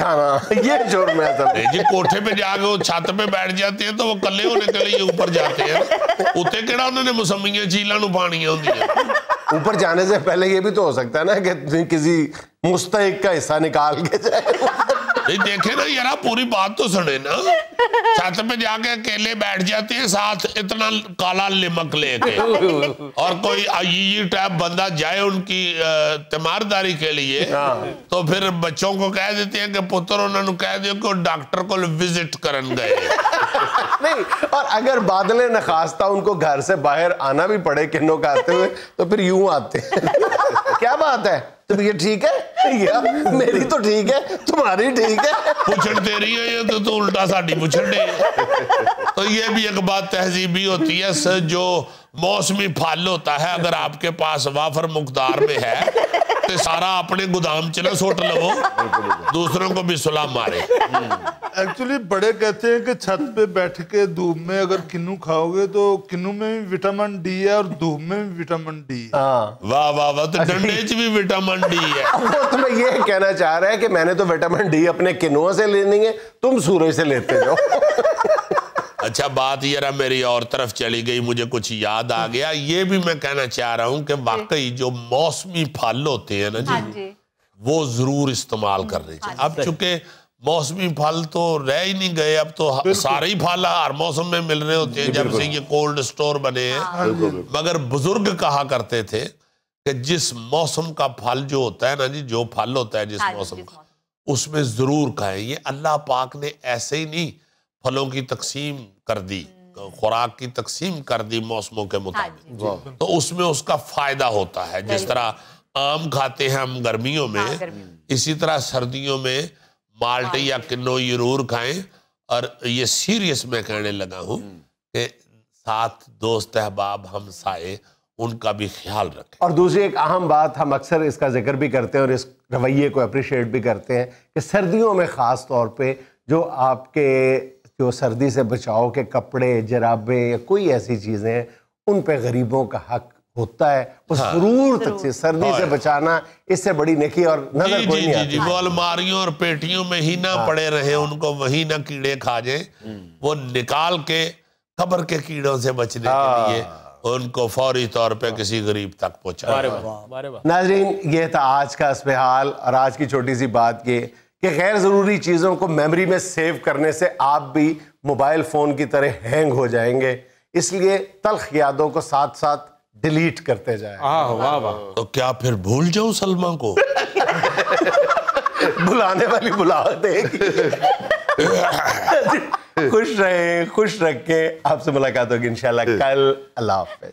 खाना ये जुर्म है जी कोठे पे जाके वो छत पे बैठ जाते हैं तो वो होने के लिए ऊपर जाते हैं केड़ा उन्होंने मौसमियां झीलों ਨੂੰ ऊपर जाने से पहले ये भी तो हो सकता है ना कि किसी मुस्तक का हिस्सा निकाल के जाए देखे तो ना यार पूरी बात तो सुने ना छत पे जाके अकेले बैठ जाती है साथ इतना काला लिमक लेके और कोई अजीजी टाइप बंदा जाए उनकी तीमारदारी के लिए हाँ। तो फिर बच्चों को कह देते हैं कि पुत्र उन्होंने कह दिया कि डॉक्टर को विजिट करन गए नहीं और अगर बादले न खास्ता उनको घर से बाहर आना भी पड़े किन्नों का आते हुए तो फिर यूं आते क्या बात है तो ये ठीक है या मेरी तो ठीक है तुम्हारी ठीक है दे तेरी है ये तो, तो उल्टा साड़ी दे तो ये भी एक बात तहजीबी होती है सर जो मौसमी फल होता है अगर आपके पास वाफर मुकदार में है तो सारा अपने गोदाम च सोट लवो दूसरों को भी सुला मारे एक्चुअली बड़े कहते हैं कि छत पे बैठ के धूप में अगर किन्नू खाओगे तो किन्नू में भी विटामिन डी है और धूप में भी विटामिन डी हाँ। वाह वाह वाह तो डंडे भी विटामिन डी है वो तो मैं ये कहना चाह रहा है कि मैंने तो विटामिन डी अपने किन्नुओं से लेनी है तुम सूरज से लेते जाओ अच्छा बात ये रहा मेरी और तरफ चली गई मुझे कुछ याद आ गया ये भी मैं कहना चाह रहा हूँ कि वाकई जो मौसमी फल होते हैं ना जी, हाँ जी वो जरूर इस्तेमाल कर चाहिए हाँ अब चूंकि मौसमी फल तो रह ही नहीं गए अब तो सारे ही फल हर मौसम में मिल रहे होते हैं जब से ये कोल्ड स्टोर बने हैं हाँ। मगर बुजुर्ग कहा करते थे कि जिस मौसम का फल जो होता है ना जी जो फल होता है जिस हाँ मौसम का उसमें जरूर खाए ये अल्लाह पाक ने ऐसे ही नहीं फलों की तकसीम कर दी खुराक की तकसीम कर दी मौसमों के हाँ मुताबिक तो उसमें उसका फायदा होता है जिस तरह आम खाते हैं हम गर्मियों में हाँ, इसी तरह सर्दियों में माल्ट हाँ। या किन्नो यूर खाएं और ये सीरियस मैं कहने लगा हूँ हम्म। कि साथ दोस्त अहबाब हम साए उनका भी ख्याल रखें और दूसरी एक अहम बात हम अक्सर इसका जिक्र भी करते हैं और इस रवैये को अप्रिशिएट भी करते हैं कि सर्दियों में ख़ास तौर पे जो आपके जो सर्दी से बचाव के कपड़े जराबे या कोई ऐसी चीज़ें उन पे गरीबों का हक होता है वो हाँ, जरूर तक से सर्दी से हाँ। बचाना इससे बड़ी नेकी और नजर जी, कोई जी, नहीं आती जी, वो अलमारियों और पेटियों में ही ना हाँ, पड़े रहे हाँ, उनको वही ना कीड़े खा जाए वो निकाल के खबर के कीड़ों से बचने हाँ, के लिए उनको फौरी तौर पे किसी गरीब तक पहुंचा नाजरीन ये था आज का असबहाल और आज की छोटी सी बात ये कि गैर ज़रूरी चीज़ों को मेमोरी में सेव करने से आप भी मोबाइल फ़ोन की तरह हैंग हो जाएंगे इसलिए तलख यादों को साथ साथ डिलीट करते जाए हाँ, हाँ, तो क्या फिर भूल जाऊं सलमा को बुलाने वाली बुला देगी खुश रहें खुश रखें आपसे मुलाकात होगी इंशाल्लाह कल अल्लाह हाफिज